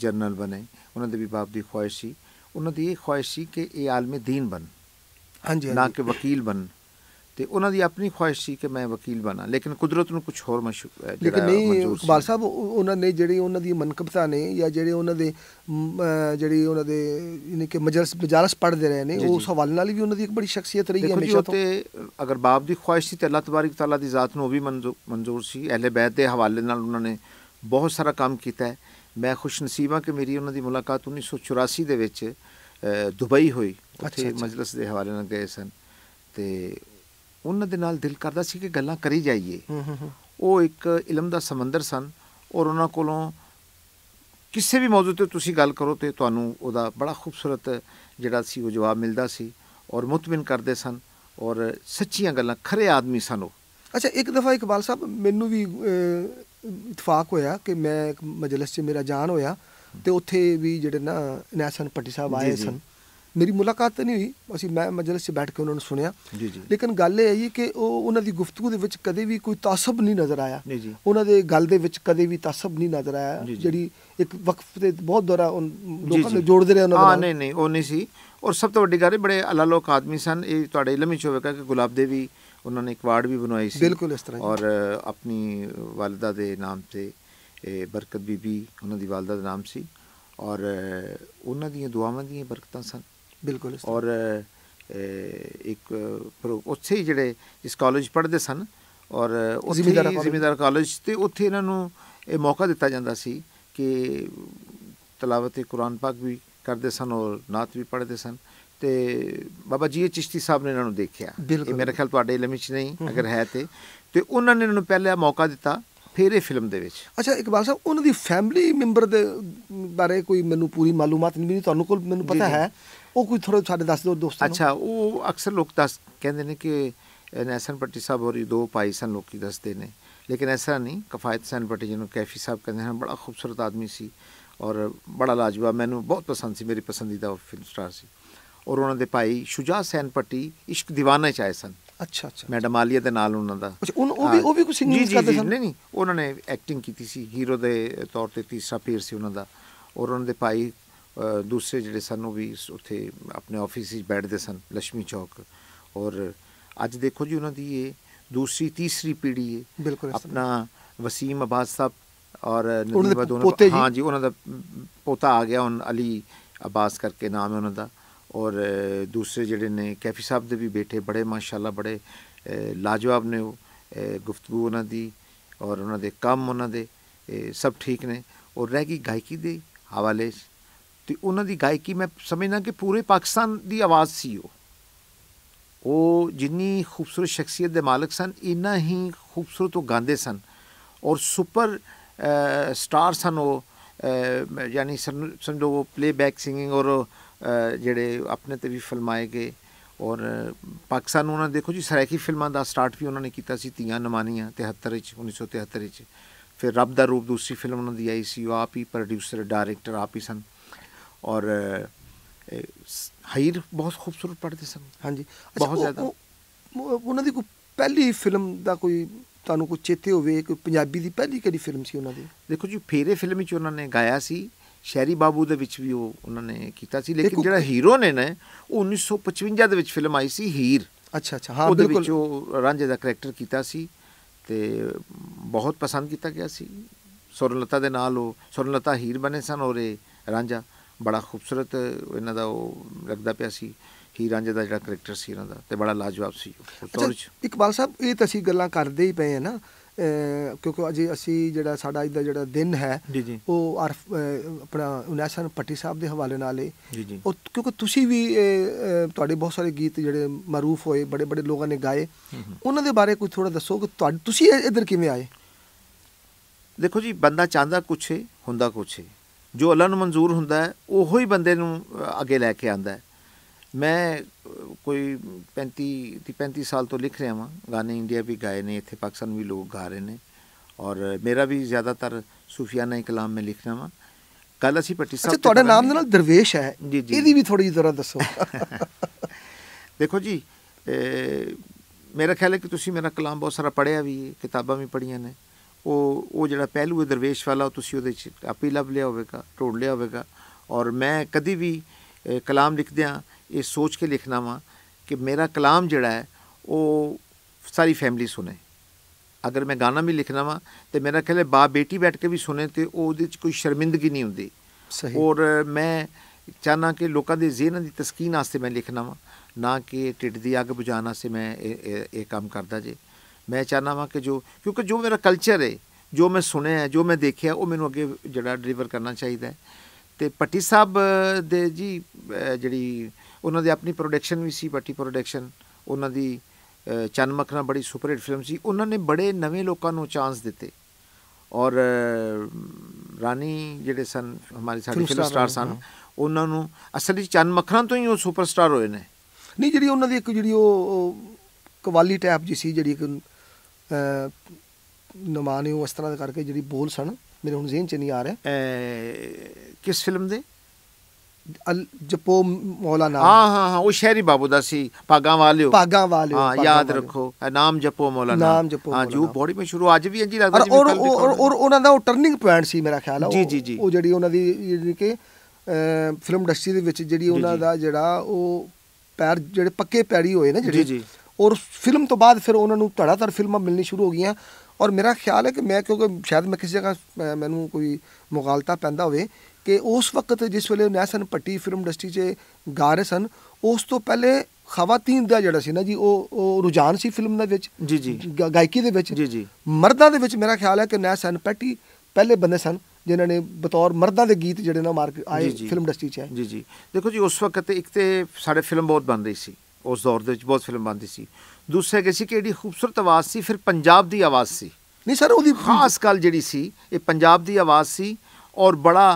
ਜਰਨਲ ਬਣੇ ਉਹਨਾਂ ਦੇ ਵੀ ਬਾਪ ਦੀ ਖੁਆਇਸ਼ ਸੀ ਉਹਨਾਂ ਦੀ ਇਹ ਖੁਆਇਸ਼ ਸੀ ਕਿ ਇਹ ਆਲਮੇ دین ਬਣ ਹਾਂਜੀ ਨਾ ਕਿ ਵਕੀਲ ਬਣ ਤੇ ਉਹਨਾਂ ਦੀ ਆਪਣੀ ਖੁਆਇਸ਼ ਸੀ ਕਿ ਮੈਂ ਵਕੀਲ ਬਣਾ ਲੇਕਿਨ ਕੁਦਰਤ ਨੂੰ ਕੁਝ ਹੋਰ ਮਸ਼ਹੂਰ ਲੇਕਿਨ ਨਹੀਂ ਇਕਬਾਲ ਸਾਹਿਬ ਉਹਨਾਂ ਨੇ ਜਿਹੜੀ ਉਹਨਾਂ ਦੀ ਮਨਕਪਤਾ ਨੇ ਜਾਂ ਜਿਹੜੇ ਉਹਨਾਂ ਦੇ ਜਿਹੜੀ ਉਹਨਾਂ ਦੇ ਯਾਨੀ ਕਿ ਮਜਲਸ ਬਜਾਲਸ ਪੜਦੇ ਰਹੇ ਨੇ ਉਹ ਹਵਾਲੇ ਨਾਲ ਵੀ ਉਹਨਾਂ ਦੀ ਇੱਕ ਬੜੀ ਸ਼ਖਸੀਅਤ ਰਹੀ ਹੈ ਹਮੇਸ਼ਾ ਤੋਂ ਅਗਰ ਬਾਪ ਦੀ ਖੁਆਇਸ਼ ਸੀ ਤੇ ਅੱਲਾਹ ਤਬਾਰਕ ਤਾਲਾ ਦੀ ਜ਼ਾਤ ਨੂੰ ਉਹ ਵੀ ਮਨਜ਼ੂਰ ਸੀ ਅਹਲੇ ਬੈਤ ਦੇ ਹਵਾਲੇ ਨਾਲ ਉਹਨਾਂ ਨੇ ਬਹੁਤ ਸਾਰਾ ਕੰਮ ਕੀਤਾ ਹੈ ਮੈਂ ਖੁਸ਼ਨਸੀਬ ਹਾਂ ਕਿ ਮੇਰੀ ਉਹਨਾਂ ਦੀ ਮੁਲਾਕਾਤ 1984 ਦੇ ਵਿੱਚ ਦੁਬਈ ਹੋਈ ਉੱਥੇ ਮਜਲਿਸ ਦੇ ਹਵਾਲੇ ਨਾਲ ਗਏ ਸਨ ਤੇ ਉਹਨਾਂ ਦੇ ਨਾਲ ਦਿਲ ਕਰਦਾ ਸੀ ਕਿ ਗੱਲਾਂ ਕਰੀ ਜਾਈਏ ਉਹ ਇੱਕ ਇਲਮ ਦਾ ਸਮੁੰਦਰ ਸਨ ਔਰ ਉਹਨਾਂ ਕੋਲੋਂ ਕਿਸੇ ਵੀ ਮੌਜੂਦ ਤੇ ਤੁਸੀਂ ਗੱਲ ਕਰੋ ਤੇ ਤੁਹਾਨੂੰ ਉਹਦਾ ਬੜਾ ਖੂਬਸੂਰਤ ਜਿਹੜਾ ਸੀ ਉਹ ਜਵਾਬ ਮਿਲਦਾ ਸੀ ਔਰ ਮੁਤਮਨ ਕਰਦੇ ਸਨ ਔਰ ਸੱਚੀਆਂ ਗੱਲਾਂ ਖਰੇ ਆਦਮੀ ਸਨ ਉਹ ਅੱਛਾ ਇੱਕ ਦਫਾ ਇਕਬਾਲ ਸਾਹਿਬ ਮੈਨੂੰ ਵੀ ਇਤਫਾਕ ਹੋਇਆ ਕਿ ਮੈਂ ਇੱਕ ਮਜਲਿਸ 'ਚ ਮੇਰਾ ਜਾਣ ਹੋਇਆ ਤੇ ਉੱਥੇ ਵੀ ਜਿਹੜੇ ਨਾ ਨੈਸਨ ਪੱਟੀ ਸਾਹਿਬ ਆਏ ਸਨ ਮੇਰੀ ਮੁਲਾਕਾਤ ਨਹੀਂ ਹੋਈ ਅਸੀਂ ਮੈਂ ਮਜਲਿਸ 'ਚ ਬੈਠ ਕੇ ਉਹਨਾਂ ਨੂੰ ਸੁਣਿਆ ਜੀ ਜੀ ਲੇਕਿਨ ਗੱਲ ਇਹ ਹੈ ਕਿ ਉਹ ਉਹਨਾਂ ਦੀ ਗੁਫ਼ਤਗੂ ਦੇ ਵਿੱਚ ਕਦੇ ਵੀ ਕੋਈ ਤਾਸਬ ਨਹੀਂ ਨਜ਼ਰ ਆਇਆ ਉਹਨਾਂ ਦੇ ਗੱਲ ਦੇ ਵਿੱਚ ਕਦੇ ਵੀ ਤਾਸਬ ਨਹੀਂ ਨਜ਼ਰ ਆਇਆ ਜਿਹੜੀ ਇੱਕ ਵਕਫ ਦੇ ਬਹੁਤ ਦੌਰਾ ਉਹ ਲੋਕਾਂ ਨੇ ਜੋੜਦੇ ਰਹੇ ਉਹਨਾਂ ਨਾਲ ਹਾਂ ਨਹੀਂ ਨਹੀਂ ਉਹ ਨਹੀਂ ਸੀ ਔਰ ਸਭ ਤੋਂ ਵੱਡੀ ਗੱਲ ਇਹ ਬੜੇ ਲੋਕ ਆਦਮੀ ਸਨ ਇਹ ਤੁਹਾਡੇ ਇਲਮ ਵਿੱਚ ਹੋਵੇਗਾ ਕਿ ਗੁਲਾਬ ਦੇ ਵੀ ਉਹਨਾਂ ਨੇ ਇੱਕ ਵਾਰਡ ਵੀ ਬਣਵਾਈ ਸੀ ਬਿਲਕੁਲ ਇਸ ਤਰ੍ਹਾਂ ਔਰ ਆਪਣੀ ਵਾਲਿਦਾ ਦੇ ਨਾਮ ਤੇ ਇਹ ਬਰਕਤ ਬੀਬੀ ਉਹਨਾਂ ਦੀ ਵਾਲਿਦਾ ਦਾ ਨਾਮ ਸੀ ਔਰ ਉਹਨਾਂ ਦੀਆਂ ਦੁਆਵਾਂ ਦੀਆਂ ਬਰਕਤਾਂ ਸਨ ਬਿਲਕੁਲ ਔਰ ਇੱਕ ਉੱਥੇ ਹੀ ਜਿਹੜੇ ਇਸ ਕਾਲਜ ਪੜ੍ਹਦੇ ਸਨ ਔਰ ਉੱਥੇ ਜ਼ਿਮੀਦਾਰ ਕਾਲਜ ਤੇ ਉੱਥੇ ਇਹਨਾਂ ਨੂੰ ਇਹ ਮੌਕਾ ਦਿੱਤਾ ਜਾਂਦਾ ਸੀ ਕਿ ਤਲਾਵਤ ਕੁਰਾਨ ਪਾਕ ਵੀ ਕਰਦੇ ਸਨ ਔਰ ਨਾਤ ਵੀ ਪੜ੍ਹਦੇ ਸਨ ਤੇ ਬਾਬਾ ਜੀ ਚਿਸ਼ਤੀ ਸਾਹਿਬ ਨੇ ਇਹਨਾਂ ਨੂੰ ਦੇਖਿਆ ਇਹ ਮੇਰੇ ਖਿਆਲ ਤੁਹਾਡੇ ਇਲਮ ਵਿੱਚ ਨਹੀਂ ਅਗਰ ਹੈ ਤੇ ਤੇ ਉਹਨਾਂ ਨੇ ਇਹਨਾਂ ਨੂੰ ਪਹਿਲਾ ਮੌਕਾ ਦਿੱਤਾ ਫਿਰ ਇਹ ਫਿਲਮ ਦੇ ਵਿੱਚ ਅੱਛਾ ਇਕਬਾਲ ਸਾਹਿਬ ਉਹਨਾਂ ਦੀ ਫੈਮਿਲੀ ਮੈਂਬਰ ਦੇ ਬਾਰੇ ਕੋਈ ਮੈਨੂੰ ਪੂਰੀ ਮਾਲੂਮਾਤ ਨਹੀਂ ਮੈਨੂੰ ਤੁਹਾਨੂੰ ਕੋਲ ਮੈਨੂੰ ਪਤਾ ਹੈ ਉਹ ਕੋਈ ਥੋੜਾ ਸਾਡੇ ਦੱਸ ਦਿਓ ਦੋਸਤਾਂ ਨੂੰ ਅੱਛਾ ਉਹ ਅਕਸਰ ਲੋਕ ਦੱਸ ਕਹਿੰਦੇ ਨੇ ਕਿ ਨੈਸਨ ਪੱਟੀ ਸਾਹਿਬ ਹੋਰੀ ਦੋ ਭਾਈ ਸਨ ਲੋਕੀ ਦੱਸਦੇ ਨੇ ਲੇਕਿਨ ਐਸਾ ਨਹੀਂ ਕਫਾਇਤ ਸੈਨ ਪੱਟੀ ਜਿਹਨੂੰ ਕੈਫੀ ਸਾਹਿਬ ਕਹਿੰਦੇ ਹਨ ਬੜਾ ਖੂਬਸੂਰਤ ਆਦਮੀ ਸੀ ਔਰ ਬੜਾ ਲਾਜਵਾਬ ਮੈਨੂੰ ਬਹੁਤ ਪਸੰਦ ਸੀ ਮੇਰੀ ਪਸੰਦੀਦਾ ਫਿਲਮ ਸਟਾਰ ਸੀ ਔਰ ਉਹਨਾਂ ਦੇ ਭਾਈ ਸ਼ੁਜਾ ਸੈਨ ਪੱਟੀ ਇਸ਼ਕ دیਵਾਨਾ ਚ ਆਏ ਸਨ ਅੱਛਾ ਅੱਛਾ ਮੈਡਮ ਆਲੀਆ ਦੇ ਨਾਲ ਉਹਨਾਂ ਦਾ ਅੱਛਾ ਉਹ ਵੀ ਉਹ ਵੀ ਕੁਝ ਸਿੰਗਿੰਗ ਕਰਦੇ ਸਨ ਨਹੀਂ ਨਹੀਂ ਉਹਨਾਂ ਨੇ ਐਕਟਿੰਗ ਕੀਤੀ ਸੀ ਹੀਰੋ ਦੇ ਤੌਰ ਤੇ ਤੀਸਰਾ ਪੀਰ ਸੀ ਉਹਨਾਂ ਦਾ ਔਰ ਉਹਨਾਂ ਦੇ ਭਾਈ ਦੂਸਰੇ ਜਿਹੜੇ ਸਾਨੂੰ ਵੀ ਉੱਥੇ ਆਪਣੇ ਆਫਿਸ ਵਿੱਚ ਬੈਠਦੇ ਸਨ ਲక్ష్ਮੀ ਚੌਕ ਔਰ ਅੱਜ ਦੇਖੋ ਜੀ ਉਹਨਾਂ ਦੀ ਇਹ ਦੂਸਰੀ ਤੀਸਰੀ ਪੀੜ੍ਹੀ ਹੈ ਆਪਣਾ ਵਸੀਮ ਅਬਾਦ ਸਾਹਿਬ ਔਰ ਨਦੀਬਾ ਦੋਨੋਂ ਹਾਂ ਜੀ ਉਹਨਾਂ ਦਾ ਪੋਤਾ ਆ ਗਿਆ ਹੁਣ ਅਲੀ ਅਬਾਸ ਕਰਕੇ ਨਾਮ ਹੈ ਉਹਨਾਂ ਦਾ ਔਰ ਦੂਸਰੇ ਜਿਹੜੇ ਨੇ ਕੈਫੀ ਸਾਹਿਬ ਦੇ ਵੀ ਬੇਟੇ ਬੜੇ ਮਾਸ਼ਾਅੱਲਾ ਬੜੇ ਲਾਜਵਾਬ ਨੇ ਉਹ ਗੁਫ਼ਤਗੂ ਉਹਨਾਂ ਦੀ ਔਰ ਉਹਨਾਂ ਦੇ ਕੰਮ ਉਹਨਾਂ ਦੇ ਸਭ ਠੀਕ ਨੇ ਔਰ ਰਹਿ ਗਈ ਗਾਇਕੀ ਦੇ ਹਵਾਲੇ ਤੇ ਉਹਨਾਂ ਦੀ ਗਾਇਕੀ ਮੈਂ ਸਮਝਦਾ ਕਿ ਪੂਰੇ ਪਾਕਿਸਤਾਨ ਦੀ ਆਵਾਜ਼ ਸੀ ਉਹ ਉਹ ਜਿੰਨੀ ਖੂਬਸੂਰਤ ਸ਼ਖਸੀਅਤ ਦੇ ਮਾਲਕ ਸਨ ਇੰਨਾ ਹੀ ਖੂਬਸੂਰਤ ਉਹ ਗਾਉਂਦੇ ਸਨ ਔਰ ਸੁਪਰ ਸਟਾਰ ਸਨ ਉਹ ਯਾਨੀ ਸਮਝੋ ਪਲੇਬੈਕ ਸਿੰਗਿੰਗ ਔਰ ਜਿਹੜੇ ਆਪਣੇ ਤੇ ਵੀ ਫਿਲਮਾਏ ਗਏ ਔਰ ਪਾਕਿਸਤਾਨ ਉਹਨਾਂ ਦੇਖੋ ਜੀ ਸਰਾਇਕੀ ਫਿਲਮਾਂ ਦਾ ਸਟਾਰਟ ਵੀ ਉਹਨਾਂ ਨੇ ਕੀਤਾ ਸੀ ਤੀਆਂ ਨਮਾਨੀਆਂ 73 ਵਿੱਚ 1973 ਵਿੱਚ ਫਿਰ ਰੱਬ ਦਾ ਰੂਪ ਦੂਸਰੀ ਫਿਲਮ ਉਹਨਾਂ ਦੀ ਆਈ ਸੀ ਉਹ ਆਪ ਹੀ ਪ੍ਰੋਡਿਊਸਰ ਡਾਇਰੈਕਟਰ ਆਪ ਹੀ ਸਨ ਔਰ ਹਾਇਰ ਬਹੁਤ ਖੂਬਸੂਰਤ ਪੜਦੇ ਸਨ ਹਾਂਜੀ ਬਹੁਤ ਜ਼ਿਆਦਾ ਉਹਨਾਂ ਦੀ ਕੋਈ ਪਹਿਲੀ ਫਿਲਮ ਦਾ ਕੋਈ ਤੁਹਾਨੂੰ ਕੋਈ ਚੇਤੇ ਹੋਵੇ ਕਿ ਪੰਜਾਬੀ ਦੀ ਪਹਿਲੀ ਕਿਹੜੀ ਫਿਲਮ ਸੀ ਉਹਨਾਂ ਦੀ ਦੇਖੋ ਜੀ ਫੇਰੇ ਫਿਲਮ ਵਿੱਚ ਉਹਨਾਂ ਨੇ ਗਾਇਆ ਸੀ ਸ਼ਹਿਰੀ ਬਾਬੂ ਦੇ ਵਿੱਚ ਵੀ ਉਹ ਉਹਨਾਂ ਨੇ ਕੀਤਾ ਸੀ ਲੇਕਿਨ ਜਿਹੜਾ ਹੀਰੋ ਨੇ ਨਾ ਉਹ 1955 ਦੇ ਵਿੱਚ ਫਿਲਮ ਆਈ ਸੀ ਹੀਰ ਅੱਛਾ ਅੱਛਾ ਹਾਂ ਬਿਲਕੁਲ ਉਹਦੇ ਵਿੱਚ ਉਹ ਰਾਂਝੇ ਦਾ ਕੈਰੈਕਟਰ ਕੀਤਾ ਸੀ ਤੇ ਬਹੁਤ ਪਸੰਦ ਕੀਤਾ ਗਿਆ ਸੀ ਸੁਰਨਲਤਾ ਦੇ ਨਾਲ ਉਹ ਸੁਰਨਲਤਾ ਹੀਰ ਬਣੇ ਸਨ ਔਰ ਰਾਂਝਾ ਬੜਾ ਖੂਬਸੂਰਤ ਇਹਨਾਂ ਦਾ ਉਹ ਲੱਗਦਾ ਪਿਆ ਸੀ ਹੀ ਰਾਂਝੇ ਦਾ ਜਿਹੜਾ ਕੈਰੈਕਟਰ ਸੀ ਇਹਨਾਂ ਦਾ ਤੇ ਬੜਾ ਲਾਜਵਾਬ ਸੀ ਇਕਬਾਲ ਸਾਹਿਬ ਇਹ ਤਾਂ ਅਸੀਂ ਗੱਲਾਂ ਕਰਦੇ ਹੀ ਪਏ ਆ ਨਾ ਕਿਉਂਕਿ ਅੱਜ ਅਸੀਂ ਜਿਹੜਾ ਸਾਡਾ ਅੱਜ ਦਾ ਜਿਹੜਾ ਦਿਨ ਹੈ ਉਹ ਅਰਫ ਆਪਣਾ ਉਨਾਸਨ ਪੱਟੀ ਸਾਹਿਬ ਦੇ ਹਵਾਲੇ ਨਾਲ ਹੈ ਉਹ ਕਿਉਂਕਿ ਤੁਸੀਂ ਵੀ ਤੁਹਾਡੇ ਬਹੁਤ ਸਾਰੇ ਗੀਤ ਜਿਹੜੇ ਮਾਰੂਫ ਹੋਏ ਬੜੇ ਬੜੇ ਲੋਕਾਂ ਨੇ ਗਾਏ ਉਹਨਾਂ ਦੇ ਬਾਰੇ ਕੁਝ ਥੋੜਾ ਦੱਸੋ ਕਿ ਤੁਸੀਂ ਇੱਧਰ ਕਿਵੇਂ ਆਏ ਦੇਖੋ ਜੀ ਬੰਦਾ ਚਾਹੁੰਦਾ ਕੁਛ ਹੈ ਹੁੰਦਾ ਕੁਛ ਹੈ ਜੋ ਅੱਲਾ ਨੂੰ ਮਨਜ਼ੂਰ ਹੁੰਦਾ ਹੈ ਉਹੋ ਹੀ ਬੰਦੇ ਨੂੰ ਅੱਗੇ ਲੈ ਕੇ ਆਂਦਾ ਹੈ ਮੈਂ ਕੋਈ 35 ਦੀ 35 ਸਾਲ ਤੋਂ ਲਿਖ ਰਿਹਾ ਹਾਂ ਗਾਣੇ ਇੰਡੀਆ ਵੀ ਗਾਏ ਨੇ ਇੱਥੇ ਪਾਕਿਸਤਾਨ ਵੀ ਲੋਕ ਗਾ ਰਹੇ ਨੇ ਔਰ ਮੇਰਾ ਵੀ ਜ਼ਿਆਦਾਤਰ ਸੂਫੀਆਨਾ ਇਕਲਾਮ ਮੈਂ ਲਿਖਦਾ ਹਾਂ ਕੱਲ ਅਸੀਂ ਪੱਟੀ ਸਾਹਿਬ ਤੁਹਾਡਾ ਨਾਮ ਦੇ ਨਾਲ ਦਰਵੇਸ਼ ਹੈ ਜੀ ਜੀ ਇਹਦੀ ਵੀ ਥੋੜੀ ਜਿਹੀ ਜ਼ਰਾ ਦੱਸੋ [laughs] ਦੇਖੋ ਜੀ ਮੇਰਾ ਖਿਆਲ ਹੈ ਕਿ ਤੁਸੀਂ ਮੇਰਾ ਕਲਾਮ ਬਹੁਤ ਸਾਰਾ ਪੜਿਆ ਵੀ ਹੈ ਕਿਤਾਬਾਂ ਵੀ ਪੜੀਆਂ ਨੇ ਉਹ ਉਹ ਜਿਹੜਾ ਪਹਿਲੂ ਹੈ ਦਰਵੇਸ਼ ਵਾਲਾ ਤੁਸੀਂ ਉਹਦੇ ਚ ਆਪੀ ਲੱਭ ਲਿਆ ਹੋਵੇਗਾ ਢੋੜ ਲਿਆ ਹੋਵੇਗਾ ਔਰ ਮੈਂ ਕਦੀ ਵੀ ਕਲਾਮ ਲਿਖਦਿਆਂ ਇਹ ਸੋਚ ਕੇ ਲਿਖਣਾ ਵਾ ਕਿ ਮੇਰਾ ਕਲਾਮ ਜਿਹੜਾ ਹੈ ਉਹ ਸਾਰੀ ਫੈਮਿਲੀ ਸੁਣੇ ਅਗਰ ਮੈਂ ਗਾਣਾ ਵੀ ਲਿਖਣਾ ਵਾ ਤੇ ਮੇਰਾ ਖਿਆਲ ਹੈ ਬਾਪ ਬੇਟੀ ਬੈਠ ਕੇ ਵੀ ਸੁਣੇ ਤੇ ਉਹਦੇ ਚ ਕੋਈ ਸ਼ਰਮਿੰਦਗੀ ਨਹੀਂ ਹੁੰਦੀ ਸਹੀ ਔਰ ਮੈਂ ਚਾਹਨਾ ਕਿ ਲੋਕਾਂ ਦੇ ਜ਼ਿਹਨਾਂ ਦੀ ਤਸਕੀਨ ਆਸਤੇ ਮੈਂ ਲਿਖਣਾ ਵਾ ਨਾ ਕਿ ਢਿੱਡ ਦੀ ਅੱਗ ਬੁਝਾਣਾ ਸੇ ਮੈਂ ਇਹ ਕੰਮ ਕਰਦਾ ਜੇ ਮੈਂ ਚਾਹਨਾ ਵਾਂ ਕਿ ਜੋ ਕਿਉਂਕਿ ਜੋ ਮੇਰਾ ਕਲਚਰ ਹੈ ਜੋ ਮੈਂ ਸੁਣਿਆ ਹੈ ਜੋ ਮੈਂ ਦੇਖਿਆ ਉਹ ਮੈਨੂੰ ਅੱਗੇ ਜਿਹੜਾ ਡਿਲੀਵਰ ਕਰਨਾ ਚਾਹੀਦਾ ਹੈ ਤੇ ਪੱਟੀ ਸਾਹਿਬ ਦੇ ਜੀ ਜਿਹੜੀ ਉਹਨਾਂ ਦੀ ਆਪਣੀ ਪ੍ਰੋਡਕਸ਼ਨ ਵੀ ਸੀ ਪੱਟੀ ਪ੍ਰੋਡਕਸ਼ਨ ਉਹਨਾਂ ਦੀ ਚੰਨ ਬੜੀ ਸੁਪਰ ਹਿੱਟ ਫਿਲਮ ਸੀ ਉਹਨਾਂ ਨੇ ਬੜੇ ਨਵੇਂ ਲੋਕਾਂ ਨੂੰ ਚਾਂਸ ਦਿੱਤੇ ਔਰ ਰਾਣੀ ਜਿਹੜੇ ਸਨ ਹਮਾਰੀ ਸਾਡੀ ਫਿਲਮ ਸਟਾਰ ਸਨ ਉਹਨਾਂ ਨੂੰ ਅਸਲ ਚੰਨ ਮੱਖਣਾ ਤੋਂ ਹੀ ਉਹ ਸੁਪਰਸਟਾਰ ਹੋਏ ਨੇ ਨਹੀਂ ਜਿਹੜੀ ਉਹਨਾਂ ਦੀ ਇੱਕ ਜਿਹੜੀ ਉਹ ਕਵਾਲੀ ਟੈਪ ਜੀ ਸੀ ਜਿਹੜੀ ਇੱਕ ਨਮਾਨੀ ਉਸ ਤਰ੍ਹਾਂ ਕਰਕੇ ਜਿਹੜੀ ਬੋਲ ਸਨ ਮੇਰੇ ਹੁਣ ਜ਼ਿਹਨ 'ਚ ਨਹੀਂ ਆ ਰਿਹਾ ਕਿਸ ਫਿਲਮ ਦੇ ਜਪੋ ਮੌਲਾਨਾ ਹਾਂ ਹਾਂ ਹਾਂ ਉਹ ਸ਼ਹਿਰੀ ਬਾਬੂ ਦਾ ਸੀ ਪਾਗਾ ਵਾਲਿਓ ਪਾਗਾ ਵਾਲਿਓ ਹਾਂ ਯਾਦ ਰੱਖੋ ਨਾਮ ਜਪੋ ਮੌਲਾਨਾ ਨਾਮ ਜਪੋ ਹਾਂ ਜੂ ਬੋਡੀ ਮੇ ਸ਼ੁਰੂ ਅੱਜ ਵੀ ਇੰਜ ਲੱਗਦਾ ਜਿਵੇਂ ਔਰ ਔਰ ਉਹਨਾਂ ਦਾ ਉਹ ਟਰਨਿੰਗ ਪੁਆਇੰਟ ਸੀ ਮੇਰਾ ਖਿਆਲ ਹੈ ਉਹ ਜਿਹੜੀ ਉਹਨਾਂ ਦੀ ਜਿਹੜੀ ਕਿ ਫਿਲਮ ਇੰਡਸਟਰੀ ਦੇ ਵਿੱਚ ਜਿਹੜੀ ਉਹਨਾਂ ਦਾ ਜਿਹੜਾ ਉਹ ਪੈਰ ਜਿਹੜੇ ਪੱਕੇ ਪੈੜੀ ਹੋਏ ਨੇ ਜਿਹੜੇ ਔਰ ਫਿਲਮ ਤੋਂ ਬਾਅਦ ਫਿਰ ਉਹਨਾਂ ਨੂੰ ਧੜਾਧੜ ਫਿਲਮਾਂ ਮਿਲਣੀ ਸ਼ੁਰੂ ਹੋ ਗਈਆਂ ਔਰ ਮੇਰਾ ਖਿਆਲ ਹੈ ਕਿ ਮੈਂ ਕਿਉਂਕਿ ਸ਼ਾਇਦ ਮੈਂ ਕਿਸੇ ਜਗ੍ਹਾ ਮੈਨੂੰ ਕੋਈ ਮੁਗਾਲਤਾ ਪੈਂਦਾ ਹੋਵੇ ਕਿ ਉਸ ਵਕਤ ਜਿਸ ਵੇਲੇ ਨੈਸਨ ਪੱਟੀ ਫਿਲਮ ਇੰਡਸਟਰੀ 'ਚ ਗਾਰੇ ਸਨ ਉਸ ਤੋਂ ਪਹਿਲੇ ਖਵਾਤੀਨ ਦਾ ਜਿਹੜਾ ਸੀ ਨਾ ਜੀ ਉਹ ਉਹ ਰੁਝਾਨ ਸੀ ਫਿਲਮ ਦੇ ਵਿੱਚ ਜੀ ਜੀ ਗਾਇਕੀ ਦੇ ਵਿੱਚ ਜੀ ਜੀ ਮਰਦਾਂ ਦੇ ਵਿੱਚ ਮੇਰਾ ਖਿਆਲ ਹੈ ਕਿ ਨੈਸਨ ਪੱਟੀ ਪਹਿਲੇ ਬੰਦੇ ਸਨ ਜਿਨ੍ਹਾਂ ਨੇ ਬਤੌਰ ਮਰਦਾਂ ਦੇ ਗੀਤ ਜਿਹੜੇ ਨਾ ਮਾਰਕ ਆਏ ਫਿਲਮ ਇੰਡਸਟਰੀ 'ਚ ਜੀ ਜੀ ਦੇਖੋ ਜੀ ਉਸ ਵਕਤ ਇੱਕ ਤੇ ਸਾਡੇ ਫਿਲਮ ਬਹੁਤ ਬਣ ਰਹੀ ਸੀ ਉਸ ਦੌਰ ਦੇ ਵਿੱਚ ਬਹੁਤ ਫਿਲਮ ਆਉਂਦੀ ਸੀ ਦੂਸਰਾ ਕਿ ਸੀ ਕਿ ਜਿਹੜੀ ਖੂਬਸੂਰਤ ਆਵਾਜ਼ ਸੀ ਫਿਰ ਪੰਜਾਬ ਦੀ ਆਵਾਜ਼ ਸੀ ਨਹੀਂ ਸਰ ਉਹਦੀ ਖਾਸ ਗੱਲ ਜਿਹੜੀ ਸੀ ਇਹ ਪੰਜਾਬ ਦੀ ਆਵਾਜ਼ ਸੀ ਔਰ ਬੜਾ